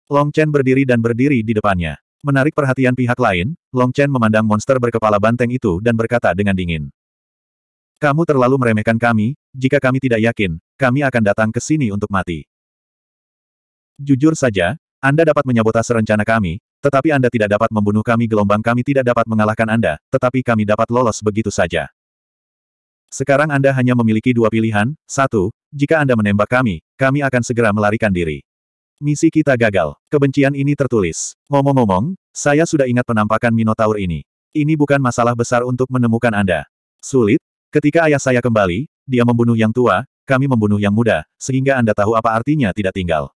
[SPEAKER 1] Long Chen berdiri dan berdiri di depannya. Menarik perhatian pihak lain, Long Chen memandang monster berkepala banteng itu dan berkata dengan dingin. Kamu terlalu meremehkan kami, jika kami tidak yakin, kami akan datang ke sini untuk mati. Jujur saja, Anda dapat menyabotase rencana kami, tetapi Anda tidak dapat membunuh kami gelombang kami tidak dapat mengalahkan Anda, tetapi kami dapat lolos begitu saja. Sekarang Anda hanya memiliki dua pilihan, satu, jika Anda menembak kami, kami akan segera melarikan diri. Misi kita gagal. Kebencian ini tertulis. Ngomong-ngomong, saya sudah ingat penampakan Minotaur ini. Ini bukan masalah besar untuk menemukan Anda. Sulit, ketika ayah saya kembali, dia membunuh yang tua, kami membunuh yang muda, sehingga Anda tahu apa artinya tidak tinggal.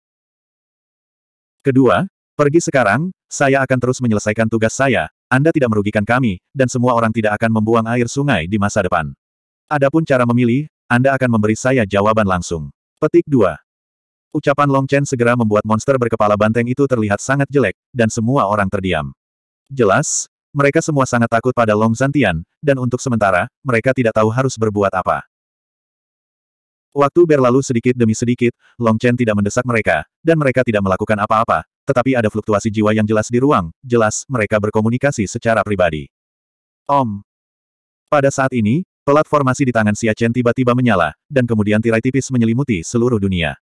[SPEAKER 1] Kedua, pergi sekarang, saya akan terus menyelesaikan tugas saya, Anda tidak merugikan kami, dan semua orang tidak akan membuang air sungai di masa depan. Adapun cara memilih, Anda akan memberi saya jawaban langsung. Petik 2. Ucapan Long Chen segera membuat monster berkepala banteng itu terlihat sangat jelek, dan semua orang terdiam. Jelas, mereka semua sangat takut pada Long Zantian, dan untuk sementara, mereka tidak tahu harus berbuat apa. Waktu berlalu sedikit demi sedikit, Long Chen tidak mendesak mereka, dan mereka tidak melakukan apa-apa, tetapi ada fluktuasi jiwa yang jelas di ruang, jelas mereka berkomunikasi secara pribadi. Om. Pada saat ini, pelat formasi di tangan Xia Chen tiba-tiba menyala, dan kemudian tirai tipis menyelimuti seluruh dunia.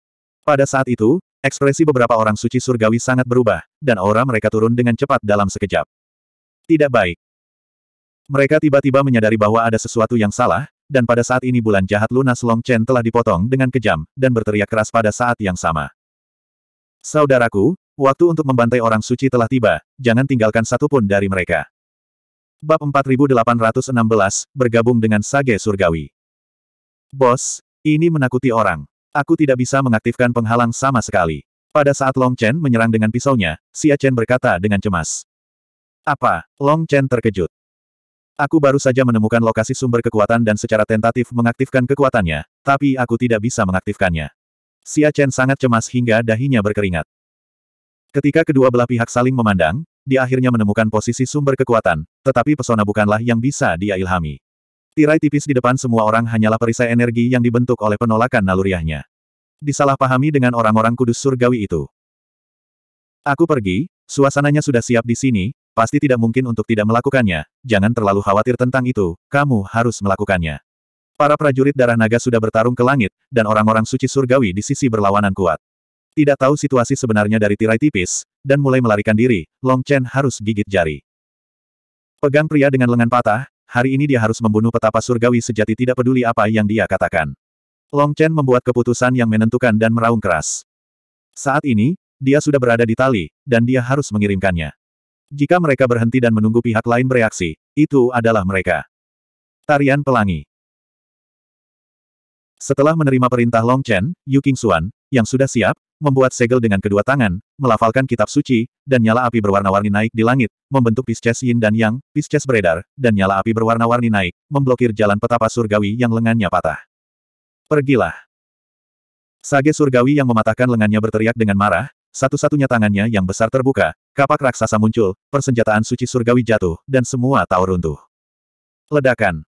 [SPEAKER 1] Pada saat itu, ekspresi beberapa orang suci surgawi sangat berubah, dan aura mereka turun dengan cepat dalam sekejap. Tidak baik. Mereka tiba-tiba menyadari bahwa ada sesuatu yang salah, dan pada saat ini bulan jahat lunas Long Chen telah dipotong dengan kejam, dan berteriak keras pada saat yang sama. Saudaraku, waktu untuk membantai orang suci telah tiba, jangan tinggalkan satu pun dari mereka. Bab 4816, bergabung dengan Sage Surgawi. Bos, ini menakuti orang. Aku tidak bisa mengaktifkan penghalang sama sekali. Pada saat Long Chen menyerang dengan pisaunya, Xia Chen berkata dengan cemas. Apa? Long Chen terkejut. Aku baru saja menemukan lokasi sumber kekuatan dan secara tentatif mengaktifkan kekuatannya, tapi aku tidak bisa mengaktifkannya. Xia Chen sangat cemas hingga dahinya berkeringat. Ketika kedua belah pihak saling memandang, dia akhirnya menemukan posisi sumber kekuatan, tetapi pesona bukanlah yang bisa dia ilhami. Tirai tipis di depan semua orang hanyalah perisai energi yang dibentuk oleh penolakan naluriahnya. Disalahpahami dengan orang-orang kudus surgawi itu. Aku pergi, suasananya sudah siap di sini, pasti tidak mungkin untuk tidak melakukannya, jangan terlalu khawatir tentang itu, kamu harus melakukannya. Para prajurit darah naga sudah bertarung ke langit, dan orang-orang suci surgawi di sisi berlawanan kuat. Tidak tahu situasi sebenarnya dari tirai tipis, dan mulai melarikan diri, Long Chen harus gigit jari. Pegang pria dengan lengan patah, hari ini dia harus membunuh petapa surgawi sejati tidak peduli apa yang dia katakan. Long Chen membuat keputusan yang menentukan dan meraung keras. Saat ini, dia sudah berada di tali, dan dia harus mengirimkannya. Jika mereka berhenti dan menunggu pihak lain bereaksi, itu adalah mereka. Tarian Pelangi Setelah menerima perintah Long Chen, Yu Xuan, yang sudah siap, membuat segel dengan kedua tangan, melafalkan kitab suci, dan nyala api berwarna-warni naik di langit, membentuk Pisces Yin dan Yang, Pisces beredar, dan nyala api berwarna-warni naik, memblokir jalan petapa surgawi yang lengannya patah. Pergilah. Sage surgawi yang mematahkan lengannya berteriak dengan marah, satu-satunya tangannya yang besar terbuka, kapak raksasa muncul, persenjataan suci surgawi jatuh, dan semua tahu runtuh. Ledakan.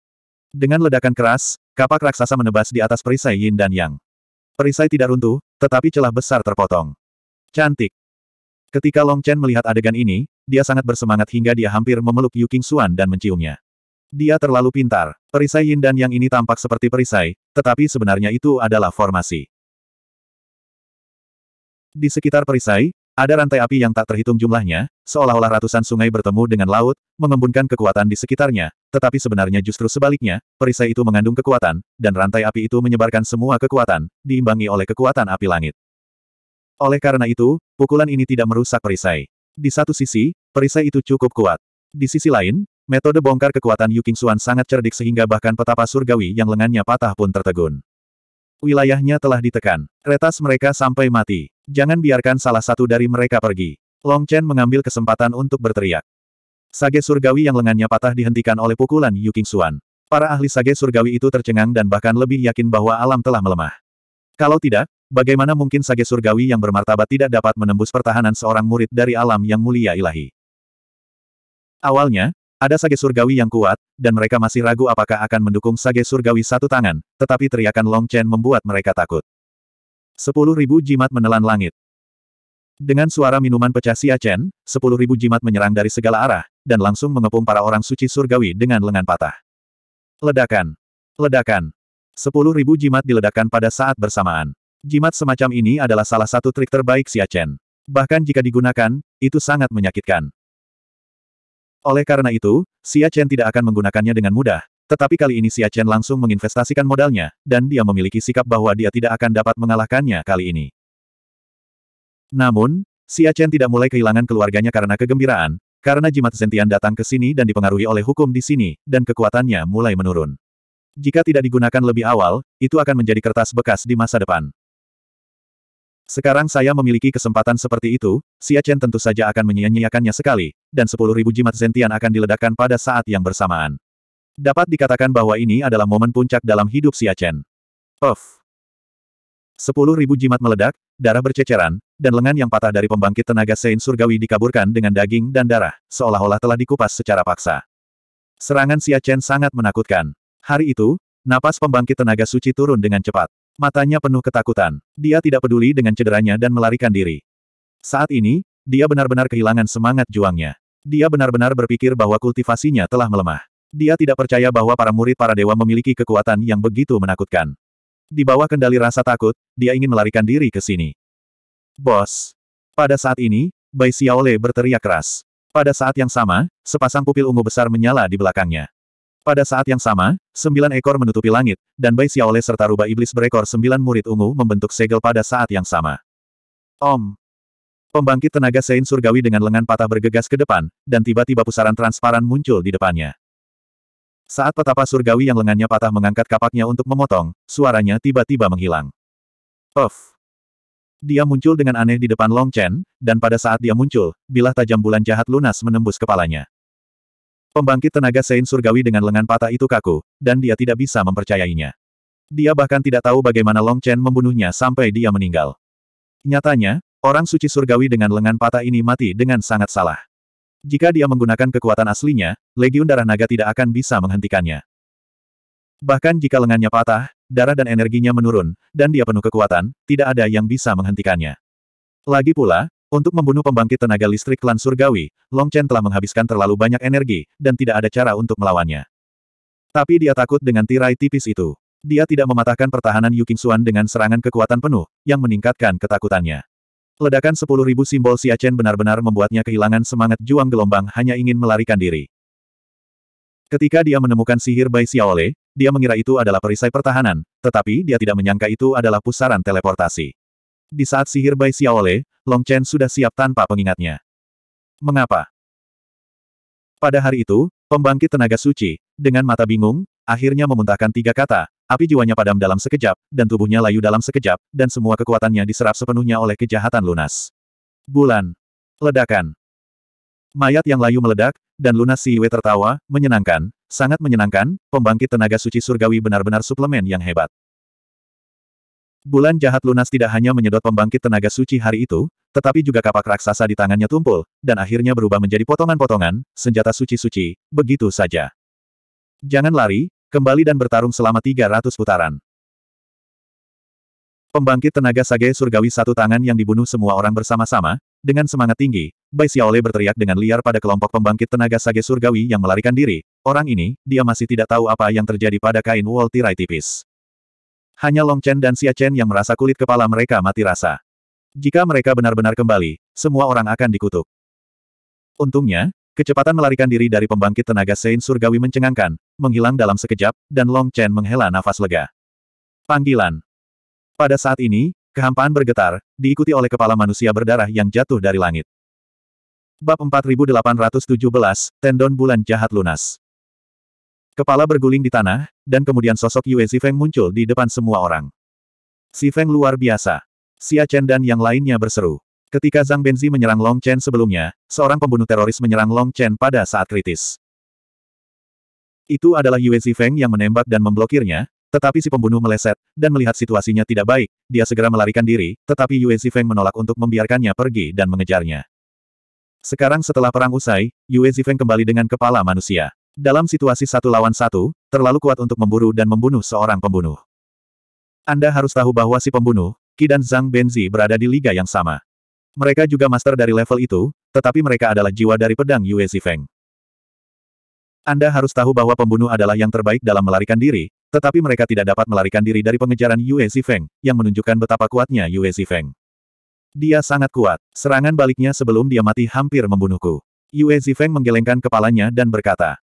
[SPEAKER 1] Dengan ledakan keras, kapak raksasa menebas di atas perisai Yin dan Yang. Perisai tidak runtuh, tetapi celah besar terpotong. Cantik. Ketika Long Chen melihat adegan ini, dia sangat bersemangat hingga dia hampir memeluk Yu King Xuan dan menciumnya. Dia terlalu pintar. Perisai Yin dan Yang ini tampak seperti perisai, tetapi sebenarnya itu adalah formasi. Di sekitar perisai, ada rantai api yang tak terhitung jumlahnya, seolah-olah ratusan sungai bertemu dengan laut, mengembunkan kekuatan di sekitarnya, tetapi sebenarnya justru sebaliknya, perisai itu mengandung kekuatan, dan rantai api itu menyebarkan semua kekuatan, diimbangi oleh kekuatan api langit. Oleh karena itu, pukulan ini tidak merusak perisai. Di satu sisi, perisai itu cukup kuat. Di sisi lain, metode bongkar kekuatan Yu King Xuan sangat cerdik sehingga bahkan petapa surgawi yang lengannya patah pun tertegun. Wilayahnya telah ditekan. Retas mereka sampai mati. Jangan biarkan salah satu dari mereka pergi. Long Chen mengambil kesempatan untuk berteriak. Sage surgawi yang lengannya patah dihentikan oleh pukulan Yu King Xuan. Para ahli sage surgawi itu tercengang dan bahkan lebih yakin bahwa alam telah melemah. Kalau tidak, bagaimana mungkin sage surgawi yang bermartabat tidak dapat menembus pertahanan seorang murid dari alam yang mulia ilahi? Awalnya, ada sage surgawi yang kuat, dan mereka masih ragu apakah akan mendukung sage surgawi satu tangan, tetapi teriakan Long Chen membuat mereka takut. Sepuluh ribu jimat menelan langit. Dengan suara minuman pecah Siachen sepuluh ribu jimat menyerang dari segala arah, dan langsung mengepung para orang suci surgawi dengan lengan patah. Ledakan. Ledakan. Sepuluh ribu jimat diledakkan pada saat bersamaan. Jimat semacam ini adalah salah satu trik terbaik Siachen. Bahkan jika digunakan, itu sangat menyakitkan. Oleh karena itu, Xia Chen tidak akan menggunakannya dengan mudah, tetapi kali ini Xia Chen langsung menginvestasikan modalnya, dan dia memiliki sikap bahwa dia tidak akan dapat mengalahkannya kali ini. Namun, Xia Chen tidak mulai kehilangan keluarganya karena kegembiraan, karena jimat Zentian datang ke sini dan dipengaruhi oleh hukum di sini, dan kekuatannya mulai menurun. Jika tidak digunakan lebih awal, itu akan menjadi kertas bekas di masa depan. Sekarang saya memiliki kesempatan seperti itu, Xia Chen tentu saja akan menyia-nyiakannya sekali, dan sepuluh ribu jimat Zentian akan diledakkan pada saat yang bersamaan. Dapat dikatakan bahwa ini adalah momen puncak dalam hidup Siachen. Of. Sepuluh ribu jimat meledak, darah berceceran, dan lengan yang patah dari pembangkit tenaga Sein Surgawi dikaburkan dengan daging dan darah, seolah-olah telah dikupas secara paksa. Serangan Siachen sangat menakutkan. Hari itu, napas pembangkit tenaga suci turun dengan cepat. Matanya penuh ketakutan. Dia tidak peduli dengan cederanya dan melarikan diri. Saat ini, dia benar-benar kehilangan semangat juangnya. Dia benar-benar berpikir bahwa kultivasinya telah melemah. Dia tidak percaya bahwa para murid para dewa memiliki kekuatan yang begitu menakutkan. Di bawah kendali rasa takut, dia ingin melarikan diri ke sini. Bos. Pada saat ini, Bai Xiaole berteriak keras. Pada saat yang sama, sepasang pupil ungu besar menyala di belakangnya. Pada saat yang sama, sembilan ekor menutupi langit, dan Bai Xiaole serta rubah iblis berekor sembilan murid ungu membentuk segel pada saat yang sama. Om. Pembangkit tenaga Sein Surgawi dengan lengan patah bergegas ke depan, dan tiba-tiba pusaran transparan muncul di depannya. Saat petapa surgawi yang lengannya patah mengangkat kapaknya untuk memotong, suaranya tiba-tiba menghilang. Of. Dia muncul dengan aneh di depan Long Chen, dan pada saat dia muncul, bilah tajam bulan jahat lunas menembus kepalanya. Pembangkit tenaga Sein surgawi dengan lengan patah itu kaku, dan dia tidak bisa mempercayainya. Dia bahkan tidak tahu bagaimana Long Chen membunuhnya sampai dia meninggal. Nyatanya, orang suci surgawi dengan lengan patah ini mati dengan sangat salah. Jika dia menggunakan kekuatan aslinya, Legiun Darah Naga tidak akan bisa menghentikannya. Bahkan jika lengannya patah, darah dan energinya menurun, dan dia penuh kekuatan, tidak ada yang bisa menghentikannya. Lagi pula, untuk membunuh pembangkit tenaga listrik klan surgawi, Long Chen telah menghabiskan terlalu banyak energi, dan tidak ada cara untuk melawannya. Tapi dia takut dengan tirai tipis itu. Dia tidak mematahkan pertahanan Yu Qingxuan dengan serangan kekuatan penuh, yang meningkatkan ketakutannya. Ledakan ribu simbol Siachen benar-benar membuatnya kehilangan semangat juang gelombang hanya ingin melarikan diri. Ketika dia menemukan sihir Bai Xiaole, dia mengira itu adalah perisai pertahanan, tetapi dia tidak menyangka itu adalah pusaran teleportasi. Di saat sihir Bai Xiaole, Long Chen sudah siap tanpa pengingatnya. Mengapa? Pada hari itu, pembangkit tenaga suci, dengan mata bingung, akhirnya memuntahkan tiga kata, Api jiwanya padam dalam sekejap, dan tubuhnya layu dalam sekejap, dan semua kekuatannya diserap sepenuhnya oleh kejahatan lunas. Bulan. Ledakan. Mayat yang layu meledak, dan lunas Siwe tertawa, menyenangkan, sangat menyenangkan, pembangkit tenaga suci surgawi benar-benar suplemen yang hebat. Bulan jahat lunas tidak hanya menyedot pembangkit tenaga suci hari itu, tetapi juga kapak raksasa di tangannya tumpul, dan akhirnya berubah menjadi potongan-potongan, senjata suci-suci, begitu saja. Jangan lari, Kembali dan bertarung selama 300 putaran. Pembangkit tenaga Sage Surgawi satu tangan yang dibunuh semua orang bersama-sama, dengan semangat tinggi, Bai Xiaole berteriak dengan liar pada kelompok pembangkit tenaga Sage Surgawi yang melarikan diri. Orang ini, dia masih tidak tahu apa yang terjadi pada kain wall tirai tipis. Hanya Long Chen dan Xia Chen yang merasa kulit kepala mereka mati rasa. Jika mereka benar-benar kembali, semua orang akan dikutuk. Untungnya, Kecepatan melarikan diri dari pembangkit tenaga Sein Surgawi mencengangkan, menghilang dalam sekejap, dan Long Chen menghela nafas lega. Panggilan. Pada saat ini, kehampaan bergetar, diikuti oleh kepala manusia berdarah yang jatuh dari langit. Bab 4817, Tendon Bulan Jahat Lunas. Kepala berguling di tanah, dan kemudian sosok Yue Zifeng muncul di depan semua orang. Si Feng luar biasa. Xia Chen dan yang lainnya berseru. Ketika Zhang Benzi menyerang Long Chen sebelumnya, seorang pembunuh teroris menyerang Long Chen pada saat kritis. Itu adalah Yue Zifeng yang menembak dan memblokirnya, tetapi si pembunuh meleset, dan melihat situasinya tidak baik, dia segera melarikan diri, tetapi Yue Zifeng menolak untuk membiarkannya pergi dan mengejarnya. Sekarang setelah perang usai, Yue Zifeng kembali dengan kepala manusia. Dalam situasi satu lawan satu, terlalu kuat untuk memburu dan membunuh seorang pembunuh. Anda harus tahu bahwa si pembunuh, Ki dan Zhang Benzi berada di liga yang sama. Mereka juga master dari level itu, tetapi mereka adalah jiwa dari pedang Yue Zifeng. Anda harus tahu bahwa pembunuh adalah yang terbaik dalam melarikan diri, tetapi mereka tidak dapat melarikan diri dari pengejaran Yue Zifeng, yang menunjukkan betapa kuatnya Yue Zifeng. Dia sangat kuat. Serangan baliknya sebelum dia mati hampir membunuhku. Yue Zifeng menggelengkan kepalanya dan berkata.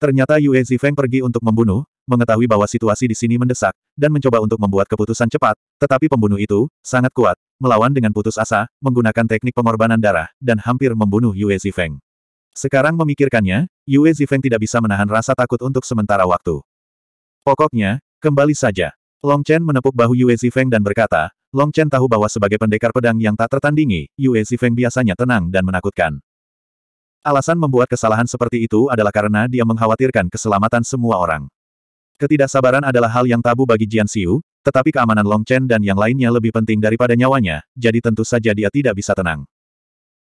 [SPEAKER 1] Ternyata Yue Zifeng pergi untuk membunuh, mengetahui bahwa situasi di sini mendesak, dan mencoba untuk membuat keputusan cepat, tetapi pembunuh itu, sangat kuat, melawan dengan putus asa, menggunakan teknik pengorbanan darah, dan hampir membunuh Yue Zifeng. Sekarang memikirkannya, Yue Zifeng tidak bisa menahan rasa takut untuk sementara waktu. Pokoknya, kembali saja. Long Chen menepuk bahu Yue Zifeng dan berkata, Long Chen tahu bahwa sebagai pendekar pedang yang tak tertandingi, Yue Zifeng biasanya tenang dan menakutkan. Alasan membuat kesalahan seperti itu adalah karena dia mengkhawatirkan keselamatan semua orang. Ketidaksabaran adalah hal yang tabu bagi Jian Xiu, tetapi keamanan Long Chen dan yang lainnya lebih penting daripada nyawanya, jadi tentu saja dia tidak bisa tenang.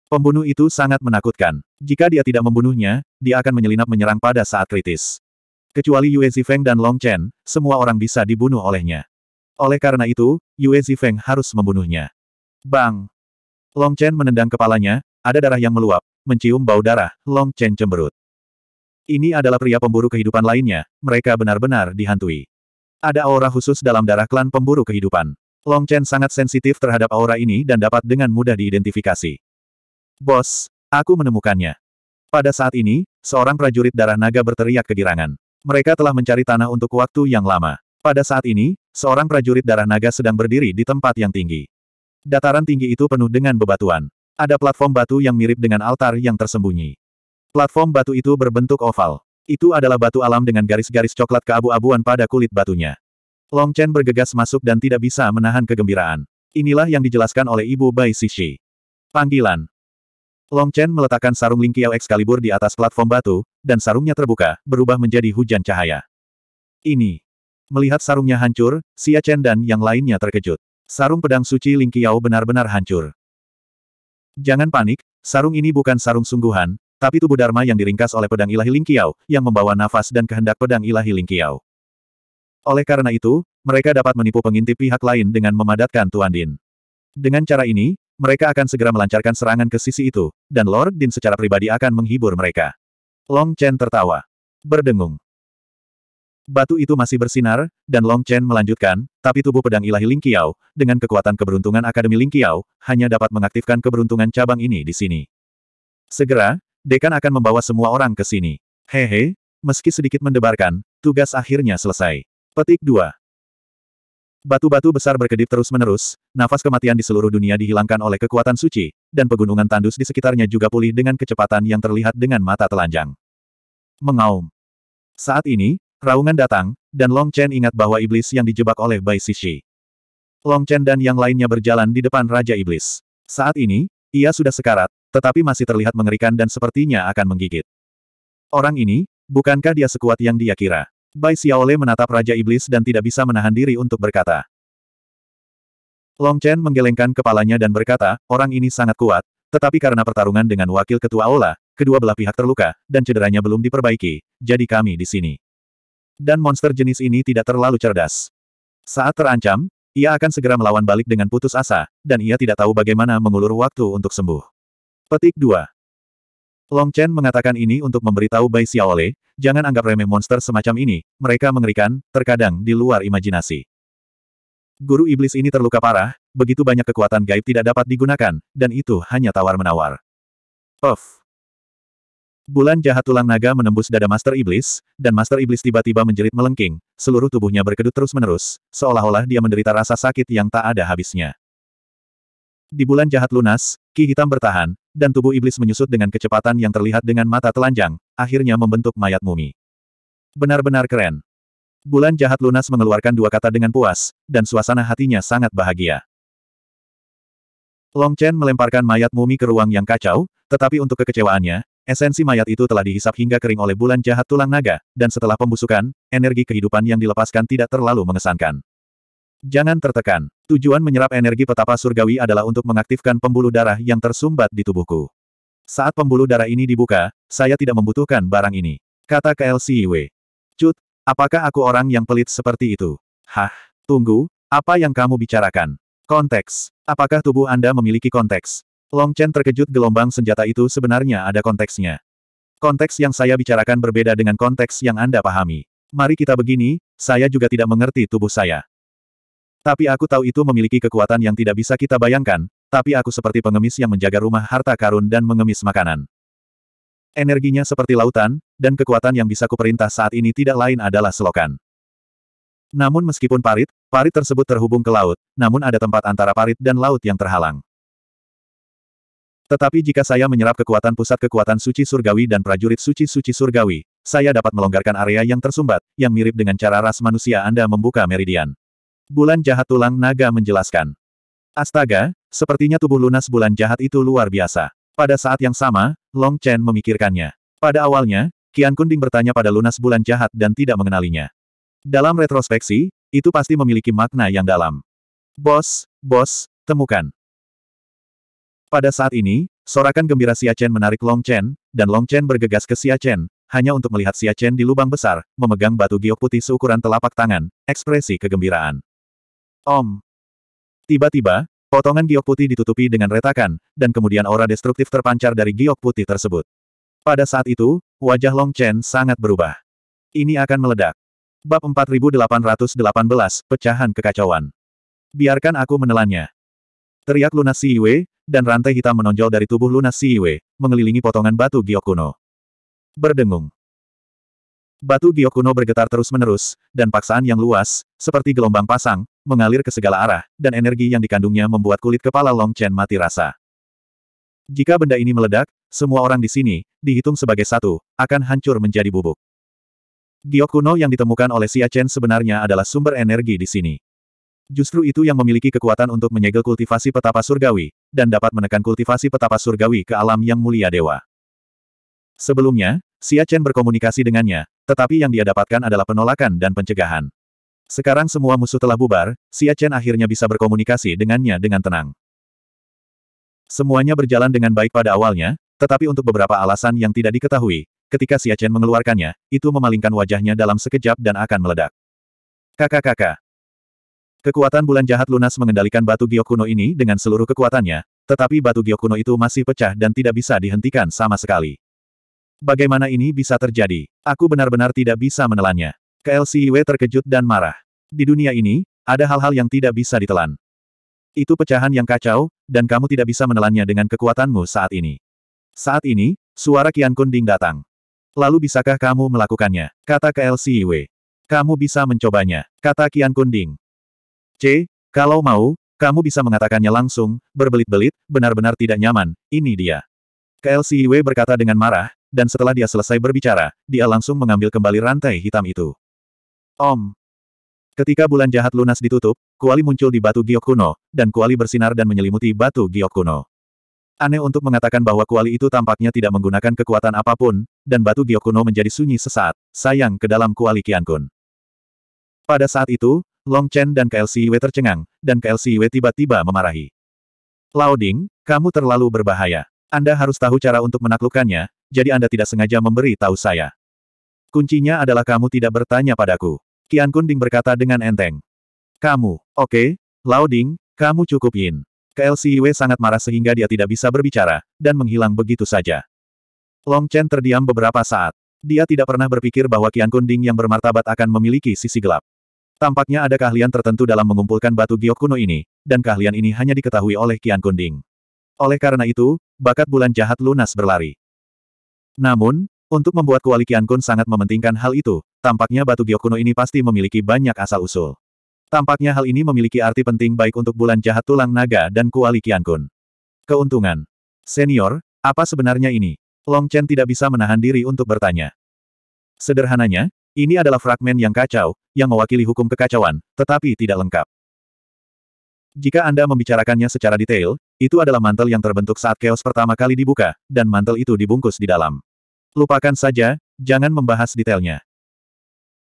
[SPEAKER 1] Pembunuh itu sangat menakutkan. Jika dia tidak membunuhnya, dia akan menyelinap menyerang pada saat kritis. Kecuali Yue Zifeng dan Long Chen, semua orang bisa dibunuh olehnya. Oleh karena itu, Yue Zifeng harus membunuhnya. Bang! Long Chen menendang kepalanya, ada darah yang meluap, mencium bau darah, Long Chen cemberut. Ini adalah pria pemburu kehidupan lainnya, mereka benar-benar dihantui. Ada aura khusus dalam darah klan pemburu kehidupan. Long Chen sangat sensitif terhadap aura ini dan dapat dengan mudah diidentifikasi. Bos, aku menemukannya. Pada saat ini, seorang prajurit darah naga berteriak kegirangan. Mereka telah mencari tanah untuk waktu yang lama. Pada saat ini, seorang prajurit darah naga sedang berdiri di tempat yang tinggi. Dataran tinggi itu penuh dengan bebatuan. Ada platform batu yang mirip dengan altar yang tersembunyi. Platform batu itu berbentuk oval. Itu adalah batu alam dengan garis-garis coklat keabu-abuan pada kulit batunya. Long Chen bergegas masuk dan tidak bisa menahan kegembiraan. Inilah yang dijelaskan oleh ibu Bai Xixi. Panggilan. Long Chen meletakkan sarung lingkiau Excalibur di atas platform batu, dan sarungnya terbuka, berubah menjadi hujan cahaya. Ini. Melihat sarungnya hancur, Xia Chen dan yang lainnya terkejut. Sarung pedang suci lingkiau benar-benar hancur. Jangan panik, sarung ini bukan sarung sungguhan, tapi tubuh Dharma yang diringkas oleh pedang ilahi Lingqiao, yang membawa nafas dan kehendak pedang ilahi Lingqiao. Oleh karena itu, mereka dapat menipu pengintip pihak lain dengan memadatkan Tuan Din. Dengan cara ini, mereka akan segera melancarkan serangan ke sisi itu, dan Lord Din secara pribadi akan menghibur mereka. Long Chen tertawa. Berdengung. Batu itu masih bersinar, dan Long Chen melanjutkan, tapi tubuh pedang ilahi Lingqiao, dengan kekuatan keberuntungan Akademi Lingqiao, hanya dapat mengaktifkan keberuntungan cabang ini di sini. Segera, Dekan akan membawa semua orang ke sini. Hehe, meski sedikit mendebarkan, tugas akhirnya selesai. Petik 2. Batu-batu besar berkedip terus-menerus, nafas kematian di seluruh dunia dihilangkan oleh kekuatan suci, dan pegunungan tandus di sekitarnya juga pulih dengan kecepatan yang terlihat dengan mata telanjang. Mengaum. Saat ini, raungan datang, dan Long Chen ingat bahwa iblis yang dijebak oleh Bai Sishi. Long Chen dan yang lainnya berjalan di depan Raja Iblis. Saat ini, ia sudah sekarat, tetapi masih terlihat mengerikan dan sepertinya akan menggigit. Orang ini, bukankah dia sekuat yang dia kira? Bai Xiaole menatap Raja Iblis dan tidak bisa menahan diri untuk berkata. Long Chen menggelengkan kepalanya dan berkata, orang ini sangat kuat, tetapi karena pertarungan dengan wakil ketua Aula, kedua belah pihak terluka, dan cederanya belum diperbaiki, jadi kami di sini. Dan monster jenis ini tidak terlalu cerdas. Saat terancam, ia akan segera melawan balik dengan putus asa, dan ia tidak tahu bagaimana mengulur waktu untuk sembuh. Petik 2. Long Chen mengatakan ini untuk memberitahu Bai Xiaole, jangan anggap remeh monster semacam ini, mereka mengerikan, terkadang di luar imajinasi. Guru iblis ini terluka parah, begitu banyak kekuatan gaib tidak dapat digunakan, dan itu hanya tawar-menawar. Puff. Bulan jahat tulang naga menembus dada Master Iblis, dan Master Iblis tiba-tiba menjerit melengking, seluruh tubuhnya berkedut terus-menerus, seolah-olah dia menderita rasa sakit yang tak ada habisnya. Di bulan jahat lunas, ki hitam bertahan, dan tubuh iblis menyusut dengan kecepatan yang terlihat dengan mata telanjang, akhirnya membentuk mayat mumi. Benar-benar keren. Bulan jahat lunas mengeluarkan dua kata dengan puas, dan suasana hatinya sangat bahagia. Long Chen melemparkan mayat mumi ke ruang yang kacau, tetapi untuk kekecewaannya, Esensi mayat itu telah dihisap hingga kering oleh bulan jahat tulang naga, dan setelah pembusukan, energi kehidupan yang dilepaskan tidak terlalu mengesankan. Jangan tertekan. Tujuan menyerap energi petapa surgawi adalah untuk mengaktifkan pembuluh darah yang tersumbat di tubuhku. Saat pembuluh darah ini dibuka, saya tidak membutuhkan barang ini. Kata KLCIW. Cut, apakah aku orang yang pelit seperti itu? Hah, tunggu, apa yang kamu bicarakan? Konteks. Apakah tubuh Anda memiliki konteks? Long Chen terkejut gelombang senjata itu sebenarnya ada konteksnya. Konteks yang saya bicarakan berbeda dengan konteks yang Anda pahami. Mari kita begini, saya juga tidak mengerti tubuh saya. Tapi aku tahu itu memiliki kekuatan yang tidak bisa kita bayangkan, tapi aku seperti pengemis yang menjaga rumah harta karun dan mengemis makanan. Energinya seperti lautan, dan kekuatan yang bisa kuperintah saat ini tidak lain adalah selokan. Namun meskipun parit, parit tersebut terhubung ke laut, namun ada tempat antara parit dan laut yang terhalang. Tetapi jika saya menyerap kekuatan pusat kekuatan suci surgawi dan prajurit suci-suci surgawi, saya dapat melonggarkan area yang tersumbat, yang mirip dengan cara ras manusia Anda membuka meridian. Bulan jahat tulang naga menjelaskan. Astaga, sepertinya tubuh lunas bulan jahat itu luar biasa. Pada saat yang sama, Long Chen memikirkannya. Pada awalnya, Kian Kunding bertanya pada lunas bulan jahat dan tidak mengenalinya. Dalam retrospeksi, itu pasti memiliki makna yang dalam. Bos, bos, temukan. Pada saat ini, sorakan gembira Chen menarik Long Chen, dan Long Chen bergegas ke Chen, hanya untuk melihat Chen di lubang besar, memegang batu giok putih seukuran telapak tangan, ekspresi kegembiraan. Om! Tiba-tiba, potongan giok putih ditutupi dengan retakan, dan kemudian aura destruktif terpancar dari giok putih tersebut. Pada saat itu, wajah Long Chen sangat berubah. Ini akan meledak. Bab 4818, Pecahan Kekacauan. Biarkan aku menelannya. Teriak lunas Si dan rantai hitam menonjol dari tubuh lunas Si Siwe, mengelilingi potongan batu giok kuno. Berdengung. Batu giok kuno bergetar terus-menerus, dan paksaan yang luas, seperti gelombang pasang, mengalir ke segala arah, dan energi yang dikandungnya membuat kulit kepala Long Chen mati rasa. Jika benda ini meledak, semua orang di sini, dihitung sebagai satu, akan hancur menjadi bubuk. Giok kuno yang ditemukan oleh Xia Chen sebenarnya adalah sumber energi di sini. Justru itu yang memiliki kekuatan untuk menyegel kultivasi petapa surgawi, dan dapat menekan kultivasi petapa surgawi ke alam yang mulia dewa. Sebelumnya, Xia Chen berkomunikasi dengannya, tetapi yang dia dapatkan adalah penolakan dan pencegahan. Sekarang semua musuh telah bubar, Xia Chen akhirnya bisa berkomunikasi dengannya dengan tenang. Semuanya berjalan dengan baik pada awalnya, tetapi untuk beberapa alasan yang tidak diketahui, ketika Xia Chen mengeluarkannya, itu memalingkan wajahnya dalam sekejap dan akan meledak. Kakak-kakak, Kekuatan bulan jahat lunas mengendalikan batu giok kuno ini dengan seluruh kekuatannya, tetapi batu giok kuno itu masih pecah dan tidak bisa dihentikan sama sekali. Bagaimana ini bisa terjadi? Aku benar-benar tidak bisa menelannya. KLCIW terkejut dan marah. Di dunia ini, ada hal-hal yang tidak bisa ditelan. Itu pecahan yang kacau, dan kamu tidak bisa menelannya dengan kekuatanmu saat ini. Saat ini, suara Kian Kunding datang. Lalu bisakah kamu melakukannya? Kata KLCIW. Kamu bisa mencobanya, kata Kian Kunding. C, kalau mau, kamu bisa mengatakannya langsung, berbelit-belit, benar-benar tidak nyaman, ini dia. KLCIW berkata dengan marah, dan setelah dia selesai berbicara, dia langsung mengambil kembali rantai hitam itu. Om. Ketika bulan jahat lunas ditutup, kuali muncul di batu giok kuno, dan kuali bersinar dan menyelimuti batu giok kuno. Aneh untuk mengatakan bahwa kuali itu tampaknya tidak menggunakan kekuatan apapun, dan batu giok kuno menjadi sunyi sesaat, sayang ke dalam kuali Kiankun. Pada saat itu, Long Chen dan KLCW tercengang, dan KLCW tiba-tiba memarahi. Lao Ding, kamu terlalu berbahaya. Anda harus tahu cara untuk menaklukkannya, jadi Anda tidak sengaja memberi tahu saya. Kuncinya adalah kamu tidak bertanya padaku. Kian Kunding berkata dengan enteng. Kamu, oke, okay, Lao Ding, kamu cukup yin. KLCW sangat marah sehingga dia tidak bisa berbicara, dan menghilang begitu saja. Long Chen terdiam beberapa saat. Dia tidak pernah berpikir bahwa Kian Kunding yang bermartabat akan memiliki sisi gelap. Tampaknya ada keahlian tertentu dalam mengumpulkan batu giok kuno ini, dan keahlian ini hanya diketahui oleh Kian Kunding. Oleh karena itu, bakat bulan jahat lunas berlari. Namun, untuk membuat kuali Kian Kun sangat mementingkan hal itu, tampaknya batu giok kuno ini pasti memiliki banyak asal-usul. Tampaknya hal ini memiliki arti penting baik untuk bulan jahat tulang naga dan kuali Kian Kun. Keuntungan. Senior, apa sebenarnya ini? Long Chen tidak bisa menahan diri untuk bertanya. Sederhananya, ini adalah fragmen yang kacau, yang mewakili hukum kekacauan, tetapi tidak lengkap. Jika Anda membicarakannya secara detail, itu adalah mantel yang terbentuk saat keos pertama kali dibuka, dan mantel itu dibungkus di dalam. Lupakan saja, jangan membahas detailnya.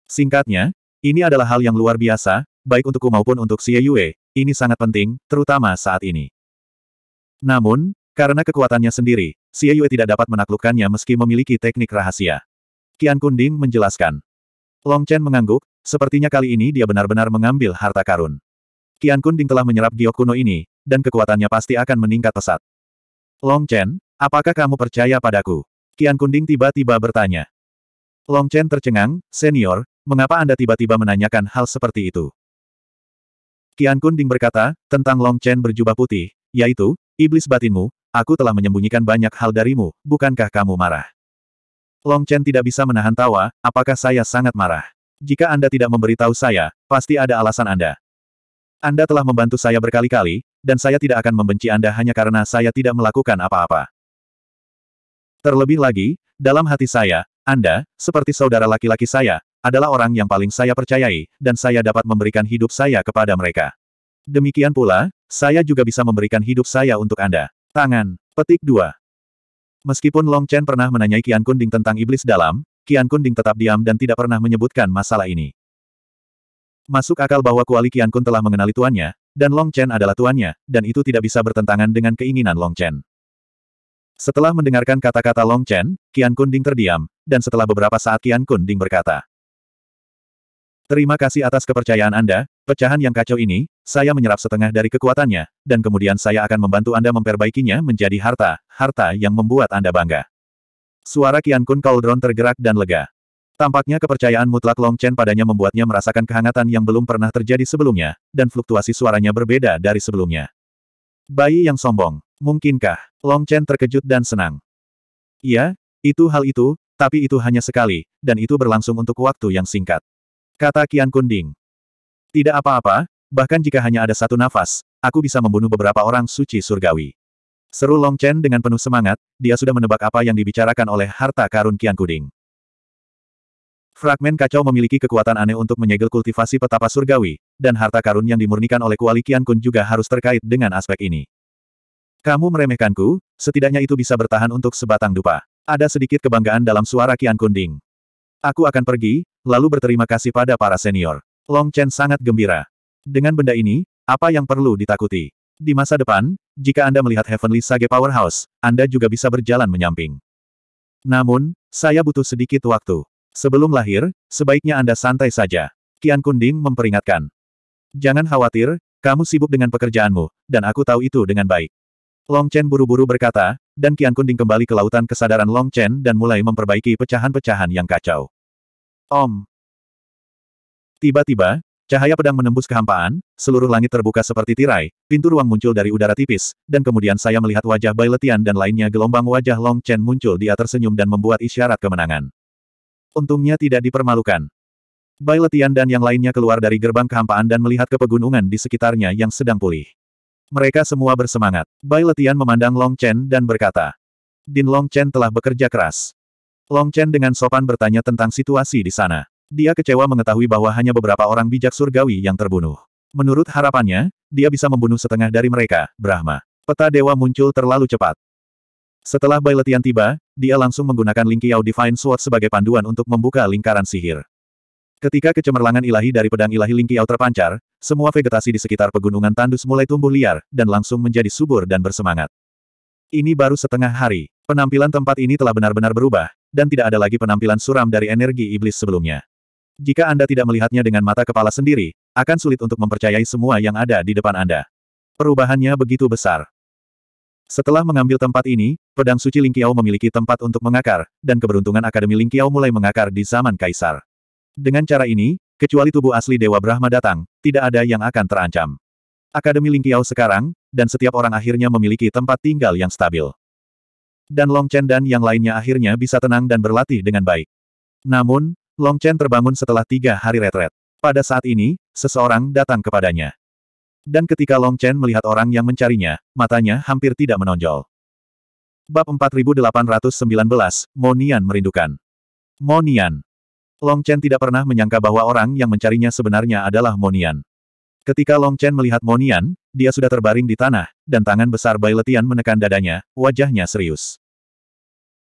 [SPEAKER 1] Singkatnya, ini adalah hal yang luar biasa, baik untukku maupun untuk Xie Yue, ini sangat penting, terutama saat ini. Namun, karena kekuatannya sendiri, Xie Yue tidak dapat menaklukkannya meski memiliki teknik rahasia. Kian Kunding menjelaskan. Long Chen mengangguk, sepertinya kali ini dia benar-benar mengambil harta karun. Kian Kunding telah menyerap giok kuno ini, dan kekuatannya pasti akan meningkat pesat. Long Chen, apakah kamu percaya padaku? Kian Kunding tiba-tiba bertanya. Long Chen tercengang, senior, mengapa Anda tiba-tiba menanyakan hal seperti itu? Kian Kunding berkata, tentang Long Chen berjubah putih, yaitu, iblis batinmu, aku telah menyembunyikan banyak hal darimu, bukankah kamu marah? Long Chen tidak bisa menahan tawa, apakah saya sangat marah? Jika Anda tidak memberitahu saya, pasti ada alasan Anda. Anda telah membantu saya berkali-kali, dan saya tidak akan membenci Anda hanya karena saya tidak melakukan apa-apa. Terlebih lagi, dalam hati saya, Anda, seperti saudara laki-laki saya, adalah orang yang paling saya percayai, dan saya dapat memberikan hidup saya kepada mereka. Demikian pula, saya juga bisa memberikan hidup saya untuk Anda. Tangan, petik 2. Meskipun Long Chen pernah menanyai Kian Kunding tentang iblis dalam, Kian Kunding tetap diam dan tidak pernah menyebutkan masalah ini. Masuk akal bahwa Kuali Qian Kun telah mengenali tuannya, dan Long Chen adalah tuannya, dan itu tidak bisa bertentangan dengan keinginan Long Chen. Setelah mendengarkan kata-kata Long Chen, Qian Kunding terdiam, dan setelah beberapa saat Qian Kunding berkata, Terima kasih atas kepercayaan Anda, Pecahan yang kacau ini, saya menyerap setengah dari kekuatannya, dan kemudian saya akan membantu Anda memperbaikinya menjadi harta, harta yang membuat Anda bangga. Suara Kian Kun Cauldron tergerak dan lega. Tampaknya kepercayaan mutlak Long Chen padanya membuatnya merasakan kehangatan yang belum pernah terjadi sebelumnya, dan fluktuasi suaranya berbeda dari sebelumnya. Bayi yang sombong, mungkinkah? Long Chen terkejut dan senang. Iya, itu hal itu, tapi itu hanya sekali, dan itu berlangsung untuk waktu yang singkat. Kata Kian Kunding. Tidak apa-apa, bahkan jika hanya ada satu nafas, aku bisa membunuh beberapa orang suci surgawi. Seru Long Chen dengan penuh semangat, dia sudah menebak apa yang dibicarakan oleh harta karun Kian Kuding. Fragmen kacau memiliki kekuatan aneh untuk menyegel kultivasi petapa surgawi, dan harta karun yang dimurnikan oleh kuali Kian Kun juga harus terkait dengan aspek ini. Kamu meremehkanku, setidaknya itu bisa bertahan untuk sebatang dupa. Ada sedikit kebanggaan dalam suara Kian Kunding. Aku akan pergi, lalu berterima kasih pada para senior. Long Chen sangat gembira. Dengan benda ini, apa yang perlu ditakuti? Di masa depan, jika Anda melihat Heavenly Sage Powerhouse, Anda juga bisa berjalan menyamping. Namun, saya butuh sedikit waktu. Sebelum lahir, sebaiknya Anda santai saja. Kian Kunding memperingatkan. Jangan khawatir, kamu sibuk dengan pekerjaanmu, dan aku tahu itu dengan baik. Long Chen buru-buru berkata, dan Kian Kunding kembali ke lautan kesadaran Long Chen dan mulai memperbaiki pecahan-pecahan yang kacau. Om, Tiba-tiba, cahaya pedang menembus kehampaan, seluruh langit terbuka seperti tirai, pintu ruang muncul dari udara tipis, dan kemudian saya melihat wajah Bai Letian dan lainnya gelombang wajah Long Chen muncul dia tersenyum dan membuat isyarat kemenangan. Untungnya tidak dipermalukan. Bai Letian dan yang lainnya keluar dari gerbang kehampaan dan melihat ke pegunungan di sekitarnya yang sedang pulih. Mereka semua bersemangat. Bai Letian memandang Long Chen dan berkata, Din Long Chen telah bekerja keras. Long Chen dengan sopan bertanya tentang situasi di sana. Dia kecewa mengetahui bahwa hanya beberapa orang bijak surgawi yang terbunuh. Menurut harapannya, dia bisa membunuh setengah dari mereka, Brahma. Peta dewa muncul terlalu cepat. Setelah Bai tiba, dia langsung menggunakan Ling Qiao Divine Sword sebagai panduan untuk membuka lingkaran sihir. Ketika kecemerlangan ilahi dari pedang ilahi Ling terpancar, semua vegetasi di sekitar pegunungan tandus mulai tumbuh liar, dan langsung menjadi subur dan bersemangat. Ini baru setengah hari. Penampilan tempat ini telah benar-benar berubah, dan tidak ada lagi penampilan suram dari energi iblis sebelumnya. Jika Anda tidak melihatnya dengan mata kepala sendiri, akan sulit untuk mempercayai semua yang ada di depan Anda. Perubahannya begitu besar. Setelah mengambil tempat ini, pedang suci Lingqiao memiliki tempat untuk mengakar, dan keberuntungan Akademi Lingqiao mulai mengakar di zaman Kaisar. Dengan cara ini, kecuali tubuh asli Dewa Brahma datang, tidak ada yang akan terancam. Akademi Lingqiao sekarang, dan setiap orang akhirnya memiliki tempat tinggal yang stabil. Dan Long Chen dan yang lainnya akhirnya bisa tenang dan berlatih dengan baik. Namun, Long Chen terbangun setelah tiga hari retret. Pada saat ini, seseorang datang kepadanya. Dan ketika Long Chen melihat orang yang mencarinya, matanya hampir tidak menonjol. Bab 4819, Monian merindukan. Monian. Long Chen tidak pernah menyangka bahwa orang yang mencarinya sebenarnya adalah Monian. Ketika Long Chen melihat Monian, dia sudah terbaring di tanah, dan tangan besar Bai Letian menekan dadanya, wajahnya serius.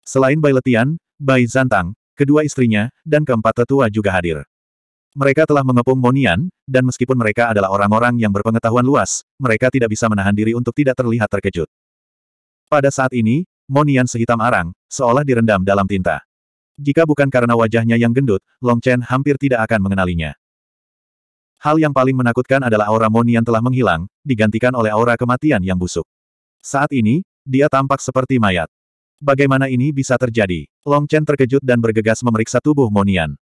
[SPEAKER 1] Selain Bai Letian, Bai Zantang, Kedua istrinya, dan keempat tetua juga hadir. Mereka telah mengepung Monian, dan meskipun mereka adalah orang-orang yang berpengetahuan luas, mereka tidak bisa menahan diri untuk tidak terlihat terkejut. Pada saat ini, Monian sehitam arang, seolah direndam dalam tinta. Jika bukan karena wajahnya yang gendut, Long Chen hampir tidak akan mengenalinya. Hal yang paling menakutkan adalah aura Monian telah menghilang, digantikan oleh aura kematian yang busuk. Saat ini, dia tampak seperti mayat. Bagaimana ini bisa terjadi? Long Chen terkejut dan bergegas memeriksa tubuh Monian.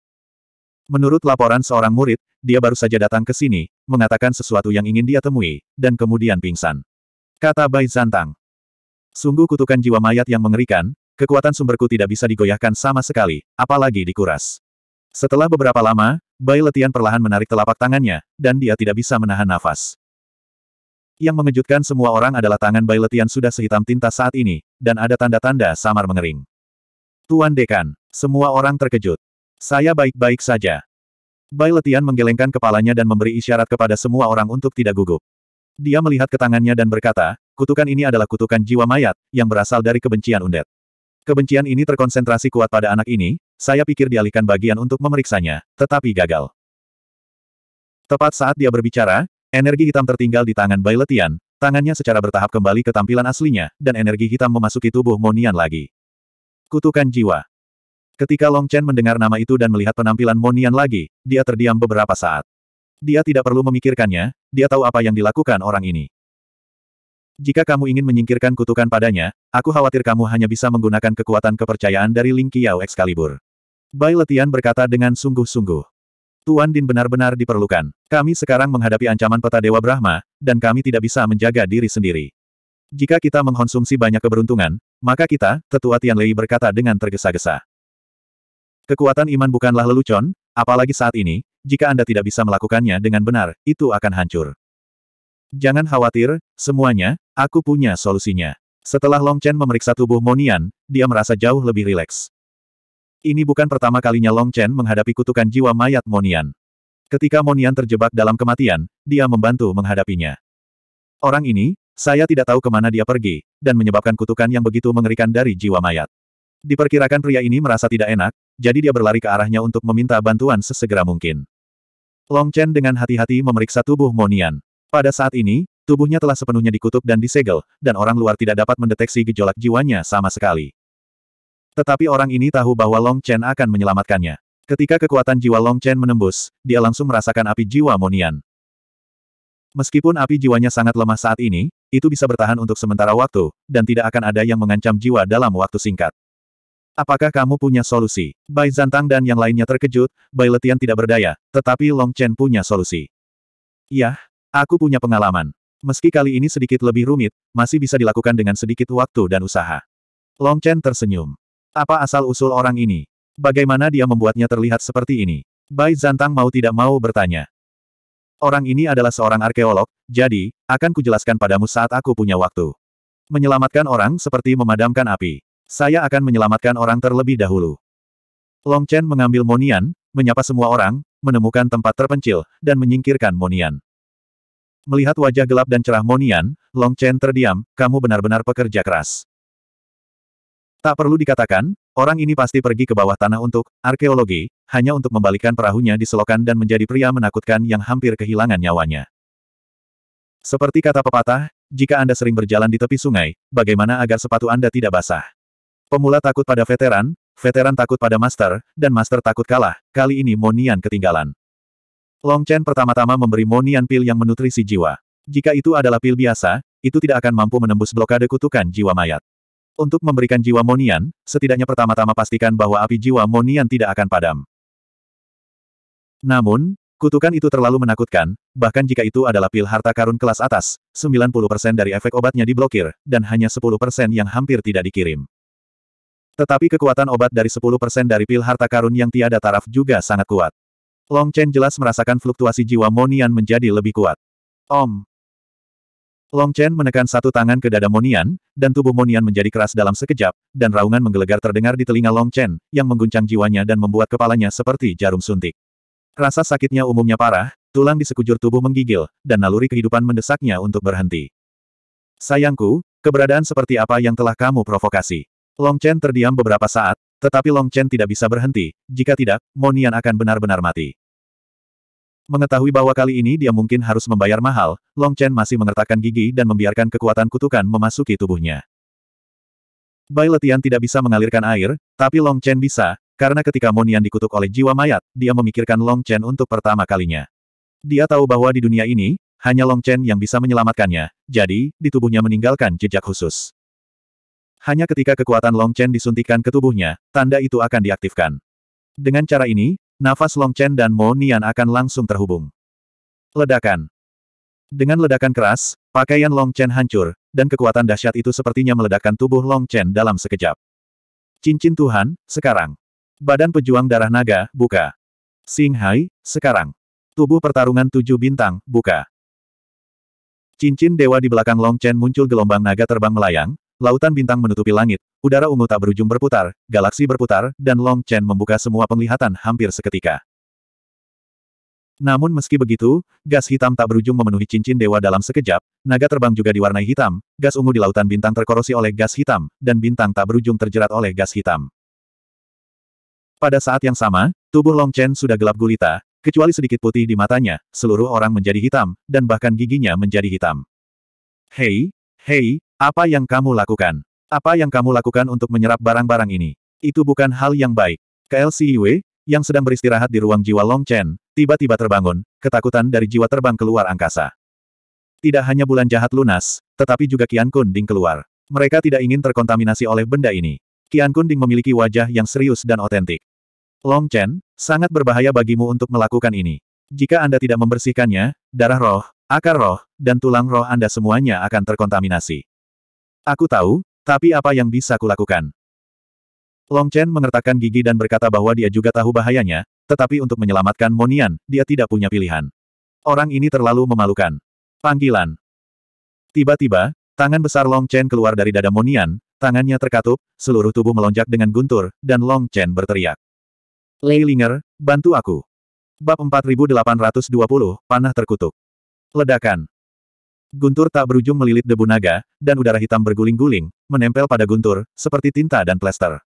[SPEAKER 1] Menurut laporan seorang murid, dia baru saja datang ke sini, mengatakan sesuatu yang ingin dia temui, dan kemudian pingsan. Kata Bai Zantang. Sungguh kutukan jiwa mayat yang mengerikan, kekuatan sumberku tidak bisa digoyahkan sama sekali, apalagi dikuras. Setelah beberapa lama, Bai Letian perlahan menarik telapak tangannya, dan dia tidak bisa menahan nafas. Yang mengejutkan semua orang adalah tangan Bai sudah sehitam tinta saat ini, dan ada tanda-tanda samar mengering. Tuan Dekan, semua orang terkejut. Saya baik-baik saja. Bai menggelengkan kepalanya dan memberi isyarat kepada semua orang untuk tidak gugup. Dia melihat ke tangannya dan berkata, kutukan ini adalah kutukan jiwa mayat, yang berasal dari kebencian undet. Kebencian ini terkonsentrasi kuat pada anak ini, saya pikir dialihkan bagian untuk memeriksanya, tetapi gagal. Tepat saat dia berbicara, Energi hitam tertinggal di tangan Bai Letian, tangannya secara bertahap kembali ke tampilan aslinya, dan energi hitam memasuki tubuh Monian lagi. Kutukan jiwa. Ketika Long Chen mendengar nama itu dan melihat penampilan Monian lagi, dia terdiam beberapa saat. Dia tidak perlu memikirkannya, dia tahu apa yang dilakukan orang ini. Jika kamu ingin menyingkirkan kutukan padanya, aku khawatir kamu hanya bisa menggunakan kekuatan kepercayaan dari Ling Qiao Excalibur. Bai Letian berkata dengan sungguh-sungguh. Tuan Din benar-benar diperlukan. Kami sekarang menghadapi ancaman peta Dewa Brahma, dan kami tidak bisa menjaga diri sendiri. Jika kita mengkonsumsi banyak keberuntungan, maka kita, tetua Tian Lei berkata dengan tergesa-gesa. Kekuatan iman bukanlah lelucon, apalagi saat ini, jika Anda tidak bisa melakukannya dengan benar, itu akan hancur. Jangan khawatir, semuanya, aku punya solusinya. Setelah Long Chen memeriksa tubuh Monian, dia merasa jauh lebih rileks. Ini bukan pertama kalinya Long Chen menghadapi kutukan jiwa mayat Monian. Ketika Monian terjebak dalam kematian, dia membantu menghadapinya. Orang ini, saya tidak tahu kemana dia pergi, dan menyebabkan kutukan yang begitu mengerikan dari jiwa mayat. Diperkirakan pria ini merasa tidak enak, jadi dia berlari ke arahnya untuk meminta bantuan sesegera mungkin. Long Chen dengan hati-hati memeriksa tubuh Monian. Pada saat ini, tubuhnya telah sepenuhnya dikutuk dan disegel, dan orang luar tidak dapat mendeteksi gejolak jiwanya sama sekali. Tetapi orang ini tahu bahwa Long Chen akan menyelamatkannya. Ketika kekuatan jiwa Long Chen menembus, dia langsung merasakan api jiwa Monian. Meskipun api jiwanya sangat lemah saat ini, itu bisa bertahan untuk sementara waktu, dan tidak akan ada yang mengancam jiwa dalam waktu singkat. Apakah kamu punya solusi? Bai Zantang dan yang lainnya terkejut, Bai Letian tidak berdaya, tetapi Long Chen punya solusi. Yah, aku punya pengalaman. Meski kali ini sedikit lebih rumit, masih bisa dilakukan dengan sedikit waktu dan usaha. Long Chen tersenyum. Apa asal-usul orang ini? Bagaimana dia membuatnya terlihat seperti ini? Bai Zantang mau tidak mau bertanya. Orang ini adalah seorang arkeolog, jadi, akan kujelaskan padamu saat aku punya waktu. Menyelamatkan orang seperti memadamkan api. Saya akan menyelamatkan orang terlebih dahulu. Long Chen mengambil Monian, menyapa semua orang, menemukan tempat terpencil, dan menyingkirkan Monian. Melihat wajah gelap dan cerah Monian, Long Chen terdiam, kamu benar-benar pekerja keras. Tak perlu dikatakan, orang ini pasti pergi ke bawah tanah untuk arkeologi, hanya untuk membalikan perahunya di selokan dan menjadi pria menakutkan yang hampir kehilangan nyawanya. Seperti kata pepatah, jika Anda sering berjalan di tepi sungai, bagaimana agar sepatu Anda tidak basah? Pemula takut pada veteran, veteran takut pada master, dan master takut kalah, kali ini Monian ketinggalan. Long Chen pertama-tama memberi Monian pil yang menutrisi jiwa. Jika itu adalah pil biasa, itu tidak akan mampu menembus blokade kutukan jiwa mayat. Untuk memberikan jiwa Monian, setidaknya pertama-tama pastikan bahwa api jiwa Monian tidak akan padam. Namun, kutukan itu terlalu menakutkan, bahkan jika itu adalah pil harta karun kelas atas, 90% dari efek obatnya diblokir, dan hanya 10% yang hampir tidak dikirim. Tetapi kekuatan obat dari 10% dari pil harta karun yang tiada taraf juga sangat kuat. Long Chen jelas merasakan fluktuasi jiwa Monian menjadi lebih kuat. Om, Long Chen menekan satu tangan ke dada Monian, dan tubuh Monian menjadi keras dalam sekejap, dan raungan menggelegar terdengar di telinga Long Chen, yang mengguncang jiwanya dan membuat kepalanya seperti jarum suntik. Rasa sakitnya umumnya parah, tulang di sekujur tubuh menggigil, dan naluri kehidupan mendesaknya untuk berhenti. Sayangku, keberadaan seperti apa yang telah kamu provokasi? Long Chen terdiam beberapa saat, tetapi Long Chen tidak bisa berhenti, jika tidak, Monian akan benar-benar mati. Mengetahui bahwa kali ini dia mungkin harus membayar mahal, Long Chen masih mengertakkan gigi dan membiarkan kekuatan kutukan memasuki tubuhnya. Bai Letian tidak bisa mengalirkan air, tapi Long Chen bisa, karena ketika Monian dikutuk oleh jiwa mayat, dia memikirkan Long Chen untuk pertama kalinya. Dia tahu bahwa di dunia ini, hanya Long Chen yang bisa menyelamatkannya, jadi, di tubuhnya meninggalkan jejak khusus. Hanya ketika kekuatan Long Chen disuntikan ke tubuhnya, tanda itu akan diaktifkan. Dengan cara ini, Nafas Long Chen dan Mo Nian akan langsung terhubung. Ledakan. Dengan ledakan keras, pakaian Long Chen hancur, dan kekuatan dahsyat itu sepertinya meledakkan tubuh Long Chen dalam sekejap. Cincin Tuhan, sekarang. Badan pejuang darah naga, buka. Sing Hai, sekarang. Tubuh pertarungan tujuh bintang, buka. Cincin dewa di belakang Long Chen muncul gelombang naga terbang melayang, Lautan bintang menutupi langit, udara ungu tak berujung berputar, galaksi berputar, dan Long Chen membuka semua penglihatan hampir seketika. Namun meski begitu, gas hitam tak berujung memenuhi cincin dewa dalam sekejap, naga terbang juga diwarnai hitam, gas ungu di lautan bintang terkorosi oleh gas hitam, dan bintang tak berujung terjerat oleh gas hitam. Pada saat yang sama, tubuh Long Chen sudah gelap gulita, kecuali sedikit putih di matanya, seluruh orang menjadi hitam, dan bahkan giginya menjadi hitam. Hei, hei, apa yang kamu lakukan? Apa yang kamu lakukan untuk menyerap barang-barang ini? Itu bukan hal yang baik. KLCIW, yang sedang beristirahat di ruang jiwa Long Chen, tiba-tiba terbangun, ketakutan dari jiwa terbang keluar angkasa. Tidak hanya bulan jahat lunas, tetapi juga Qian Kun Ding keluar. Mereka tidak ingin terkontaminasi oleh benda ini. Qian Kun Ding memiliki wajah yang serius dan otentik. Long Chen, sangat berbahaya bagimu untuk melakukan ini. Jika Anda tidak membersihkannya, darah roh, akar roh, dan tulang roh Anda semuanya akan terkontaminasi. Aku tahu, tapi apa yang bisa kulakukan? Long Chen mengertakkan gigi dan berkata bahwa dia juga tahu bahayanya, tetapi untuk menyelamatkan Monian, dia tidak punya pilihan. Orang ini terlalu memalukan. Panggilan. Tiba-tiba, tangan besar Long Chen keluar dari dada Monian, tangannya terkatup, seluruh tubuh melonjak dengan guntur, dan Long Chen berteriak. Lei Linger, bantu aku. Bab 4820, Panah Terkutuk. Ledakan. Guntur tak berujung melilit debu naga, dan udara hitam berguling-guling, menempel pada guntur, seperti tinta dan plester.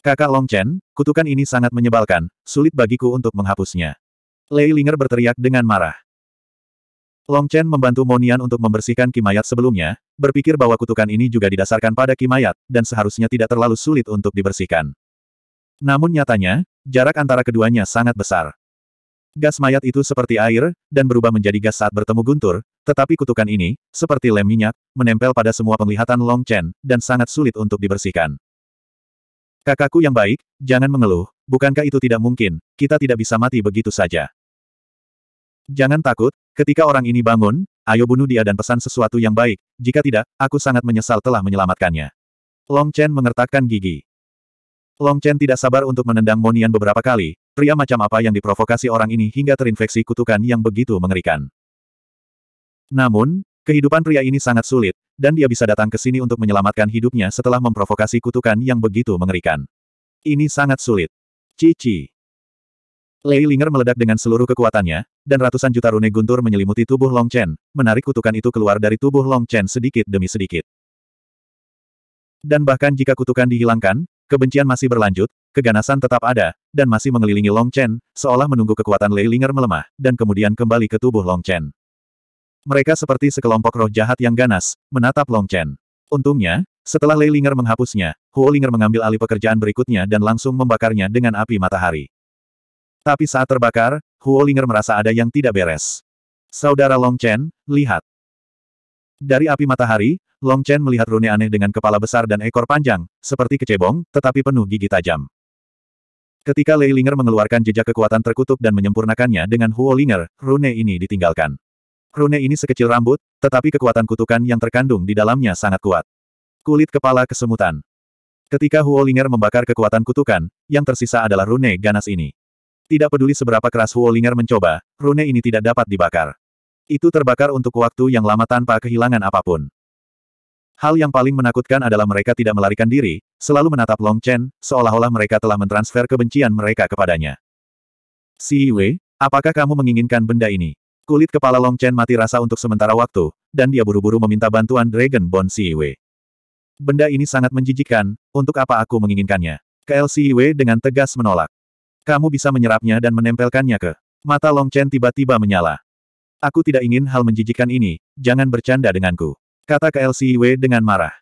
[SPEAKER 1] Kakak Long Chen, kutukan ini sangat menyebalkan, sulit bagiku untuk menghapusnya. Lei Linger berteriak dengan marah. Long Chen membantu Monian untuk membersihkan kimayat sebelumnya, berpikir bahwa kutukan ini juga didasarkan pada kimayat, dan seharusnya tidak terlalu sulit untuk dibersihkan. Namun nyatanya, jarak antara keduanya sangat besar. Gas mayat itu seperti air, dan berubah menjadi gas saat bertemu guntur, tetapi kutukan ini, seperti lem minyak, menempel pada semua penglihatan Long Chen, dan sangat sulit untuk dibersihkan. Kakakku yang baik, jangan mengeluh, bukankah itu tidak mungkin, kita tidak bisa mati begitu saja. Jangan takut, ketika orang ini bangun, ayo bunuh dia dan pesan sesuatu yang baik, jika tidak, aku sangat menyesal telah menyelamatkannya. Long Chen mengertakkan gigi. Long Chen tidak sabar untuk menendang Monian beberapa kali, Pria macam apa yang diprovokasi orang ini hingga terinfeksi kutukan yang begitu mengerikan. Namun, kehidupan pria ini sangat sulit, dan dia bisa datang ke sini untuk menyelamatkan hidupnya setelah memprovokasi kutukan yang begitu mengerikan. Ini sangat sulit. Cici. Lei Linger meledak dengan seluruh kekuatannya, dan ratusan juta rune guntur menyelimuti tubuh Long Chen, menarik kutukan itu keluar dari tubuh Long Chen sedikit demi sedikit. Dan bahkan jika kutukan dihilangkan, kebencian masih berlanjut, Keganasan tetap ada, dan masih mengelilingi Long Chen, seolah menunggu kekuatan Lei Linger melemah, dan kemudian kembali ke tubuh Long Chen. Mereka seperti sekelompok roh jahat yang ganas, menatap Long Chen. Untungnya, setelah Lei Linger menghapusnya, Huo Linger mengambil alih pekerjaan berikutnya dan langsung membakarnya dengan api matahari. Tapi saat terbakar, Huo Linger merasa ada yang tidak beres. Saudara Long Chen, lihat. Dari api matahari, Long Chen melihat rune aneh dengan kepala besar dan ekor panjang, seperti kecebong, tetapi penuh gigi tajam. Ketika Lei Ling'er mengeluarkan jejak kekuatan terkutuk dan menyempurnakannya dengan Huo Ling'er, rune ini ditinggalkan. Rune ini sekecil rambut, tetapi kekuatan kutukan yang terkandung di dalamnya sangat kuat. Kulit kepala kesemutan. Ketika Huo Ling'er membakar kekuatan kutukan, yang tersisa adalah rune ganas ini. Tidak peduli seberapa keras Huo Ling'er mencoba, rune ini tidak dapat dibakar. Itu terbakar untuk waktu yang lama tanpa kehilangan apapun. Hal yang paling menakutkan adalah mereka tidak melarikan diri, selalu menatap Long Chen, seolah-olah mereka telah mentransfer kebencian mereka kepadanya. Si Wei, apakah kamu menginginkan benda ini? Kulit kepala Long Chen mati rasa untuk sementara waktu, dan dia buru-buru meminta bantuan Dragon Bond Si Wei. Benda ini sangat menjijikkan, untuk apa aku menginginkannya? KL Si Yue dengan tegas menolak. Kamu bisa menyerapnya dan menempelkannya ke. Mata Long Chen tiba-tiba menyala. Aku tidak ingin hal menjijikkan ini, jangan bercanda denganku. Kata KLCIW dengan marah.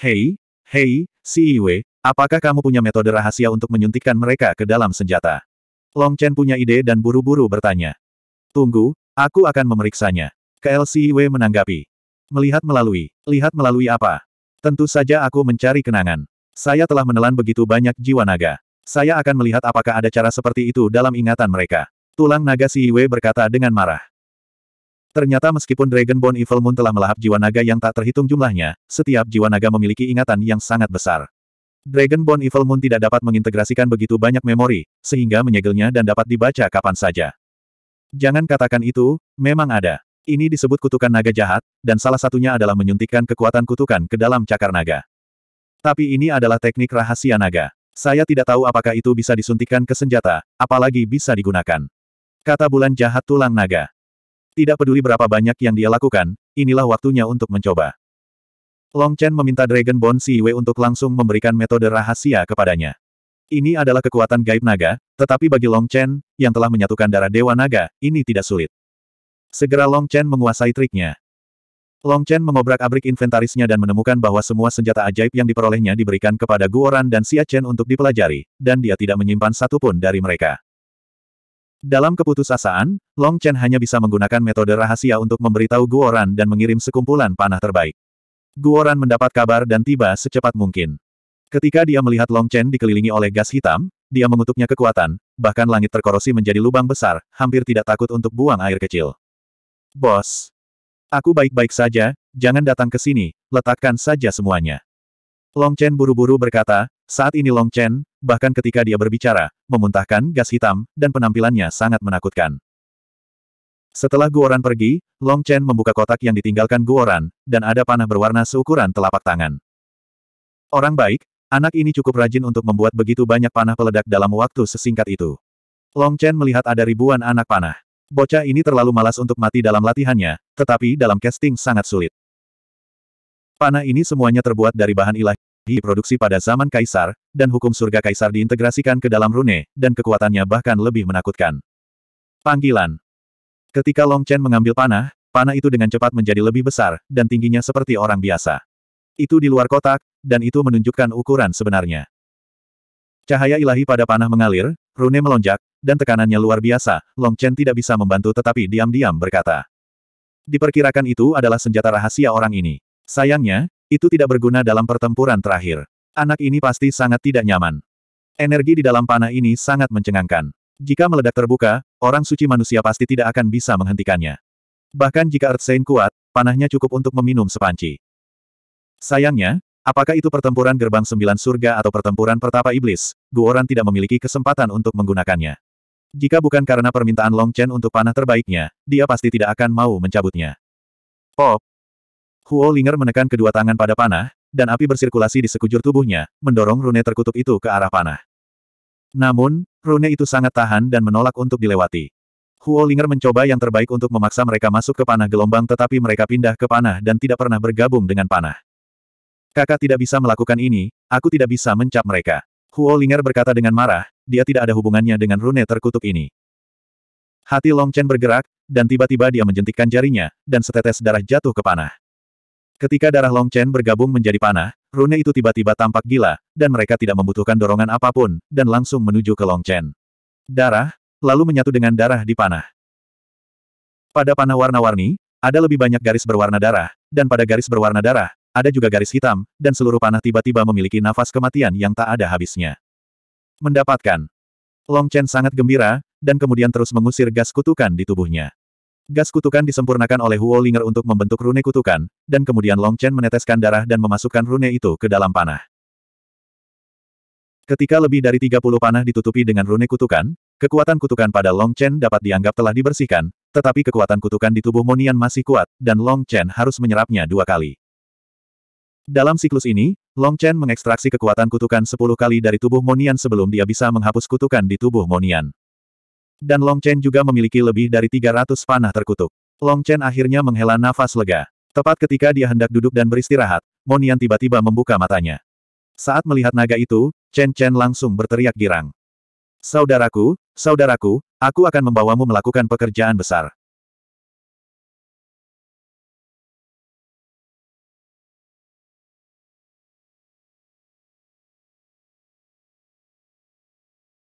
[SPEAKER 1] Hei, hei, CIW, apakah kamu punya metode rahasia untuk menyuntikkan mereka ke dalam senjata? Long Chen punya ide dan buru-buru bertanya. Tunggu, aku akan memeriksanya. KLCIW menanggapi. Melihat melalui, lihat melalui apa? Tentu saja aku mencari kenangan. Saya telah menelan begitu banyak jiwa naga. Saya akan melihat apakah ada cara seperti itu dalam ingatan mereka. Tulang naga Siwe berkata dengan marah. Ternyata meskipun Dragonborn Evil Moon telah melahap jiwa naga yang tak terhitung jumlahnya, setiap jiwa naga memiliki ingatan yang sangat besar. Dragonborn Evil Moon tidak dapat mengintegrasikan begitu banyak memori, sehingga menyegelnya dan dapat dibaca kapan saja. Jangan katakan itu, memang ada. Ini disebut kutukan naga jahat, dan salah satunya adalah menyuntikkan kekuatan kutukan ke dalam cakar naga. Tapi ini adalah teknik rahasia naga. Saya tidak tahu apakah itu bisa disuntikkan ke senjata, apalagi bisa digunakan. Kata bulan jahat tulang naga. Tidak peduli berapa banyak yang dia lakukan, inilah waktunya untuk mencoba. Long Chen meminta Dragon Bone Siwe untuk langsung memberikan metode rahasia kepadanya. Ini adalah kekuatan gaib naga, tetapi bagi Long Chen, yang telah menyatukan darah Dewa Naga, ini tidak sulit. Segera Long Chen menguasai triknya. Long Chen mengobrak-abrik inventarisnya dan menemukan bahwa semua senjata ajaib yang diperolehnya diberikan kepada Guoran dan Xia Chen untuk dipelajari, dan dia tidak menyimpan satupun dari mereka. Dalam keputusasaan, Long Chen hanya bisa menggunakan metode rahasia untuk memberitahu Guoran dan mengirim sekumpulan panah terbaik. Guoran mendapat kabar dan tiba secepat mungkin. Ketika dia melihat Long Chen dikelilingi oleh gas hitam, dia mengutuknya kekuatan, bahkan langit terkorosi menjadi lubang besar, hampir tidak takut untuk buang air kecil. Bos. Aku baik-baik saja, jangan datang ke sini, letakkan saja semuanya. Long Chen buru-buru berkata, saat ini Long Chen, bahkan ketika dia berbicara, memuntahkan gas hitam, dan penampilannya sangat menakutkan. Setelah Guoran pergi, Long Chen membuka kotak yang ditinggalkan Guoran, dan ada panah berwarna seukuran telapak tangan. Orang baik, anak ini cukup rajin untuk membuat begitu banyak panah peledak dalam waktu sesingkat itu. Long Chen melihat ada ribuan anak panah. Bocah ini terlalu malas untuk mati dalam latihannya, tetapi dalam casting sangat sulit. Panah ini semuanya terbuat dari bahan ilahi diproduksi pada zaman Kaisar, dan hukum surga Kaisar diintegrasikan ke dalam rune, dan kekuatannya bahkan lebih menakutkan. Panggilan Ketika Long Chen mengambil panah, panah itu dengan cepat menjadi lebih besar, dan tingginya seperti orang biasa. Itu di luar kotak, dan itu menunjukkan ukuran sebenarnya. Cahaya ilahi pada panah mengalir, rune melonjak, dan tekanannya luar biasa, Long Chen tidak bisa membantu tetapi diam-diam berkata. Diperkirakan itu adalah senjata rahasia orang ini. Sayangnya, itu tidak berguna dalam pertempuran terakhir. Anak ini pasti sangat tidak nyaman. Energi di dalam panah ini sangat mencengangkan. Jika meledak terbuka, orang suci manusia pasti tidak akan bisa menghentikannya. Bahkan jika Earth Saint kuat, panahnya cukup untuk meminum sepanci. Sayangnya, apakah itu pertempuran gerbang sembilan surga atau pertempuran pertapa iblis, Guoran tidak memiliki kesempatan untuk menggunakannya. Jika bukan karena permintaan Long Chen untuk panah terbaiknya, dia pasti tidak akan mau mencabutnya. Pop, Huo Linger menekan kedua tangan pada panah, dan api bersirkulasi di sekujur tubuhnya, mendorong rune terkutuk itu ke arah panah. Namun, rune itu sangat tahan dan menolak untuk dilewati. Huo Linger mencoba yang terbaik untuk memaksa mereka masuk ke panah gelombang tetapi mereka pindah ke panah dan tidak pernah bergabung dengan panah. Kakak tidak bisa melakukan ini, aku tidak bisa mencap mereka. Huo Linger berkata dengan marah, dia tidak ada hubungannya dengan rune terkutuk ini. Hati Long Chen bergerak, dan tiba-tiba dia menjentikkan jarinya, dan setetes darah jatuh ke panah. Ketika darah Long Chen bergabung menjadi panah, rune itu tiba-tiba tampak gila, dan mereka tidak membutuhkan dorongan apapun, dan langsung menuju ke Long Chen. Darah, lalu menyatu dengan darah di panah. Pada panah warna-warni, ada lebih banyak garis berwarna darah, dan pada garis berwarna darah, ada juga garis hitam, dan seluruh panah tiba-tiba memiliki nafas kematian yang tak ada habisnya. Mendapatkan. Long Chen sangat gembira, dan kemudian terus mengusir gas kutukan di tubuhnya. Gas kutukan disempurnakan oleh Huo Linger untuk membentuk rune kutukan, dan kemudian Long Chen meneteskan darah dan memasukkan rune itu ke dalam panah. Ketika lebih dari 30 panah ditutupi dengan rune kutukan, kekuatan kutukan pada Long Chen dapat dianggap telah dibersihkan, tetapi kekuatan kutukan di tubuh Monian masih kuat, dan Long Chen harus menyerapnya dua kali. Dalam siklus ini, Long Chen mengekstraksi kekuatan kutukan 10 kali dari tubuh Monian sebelum dia bisa menghapus kutukan di tubuh Monian. Dan Long Chen juga memiliki lebih dari 300 panah terkutuk. Long Chen akhirnya menghela nafas lega. Tepat ketika dia hendak duduk dan beristirahat, Monian tiba-tiba membuka matanya. Saat melihat naga itu, Chen Chen langsung berteriak girang. Saudaraku, saudaraku, aku akan membawamu melakukan pekerjaan besar.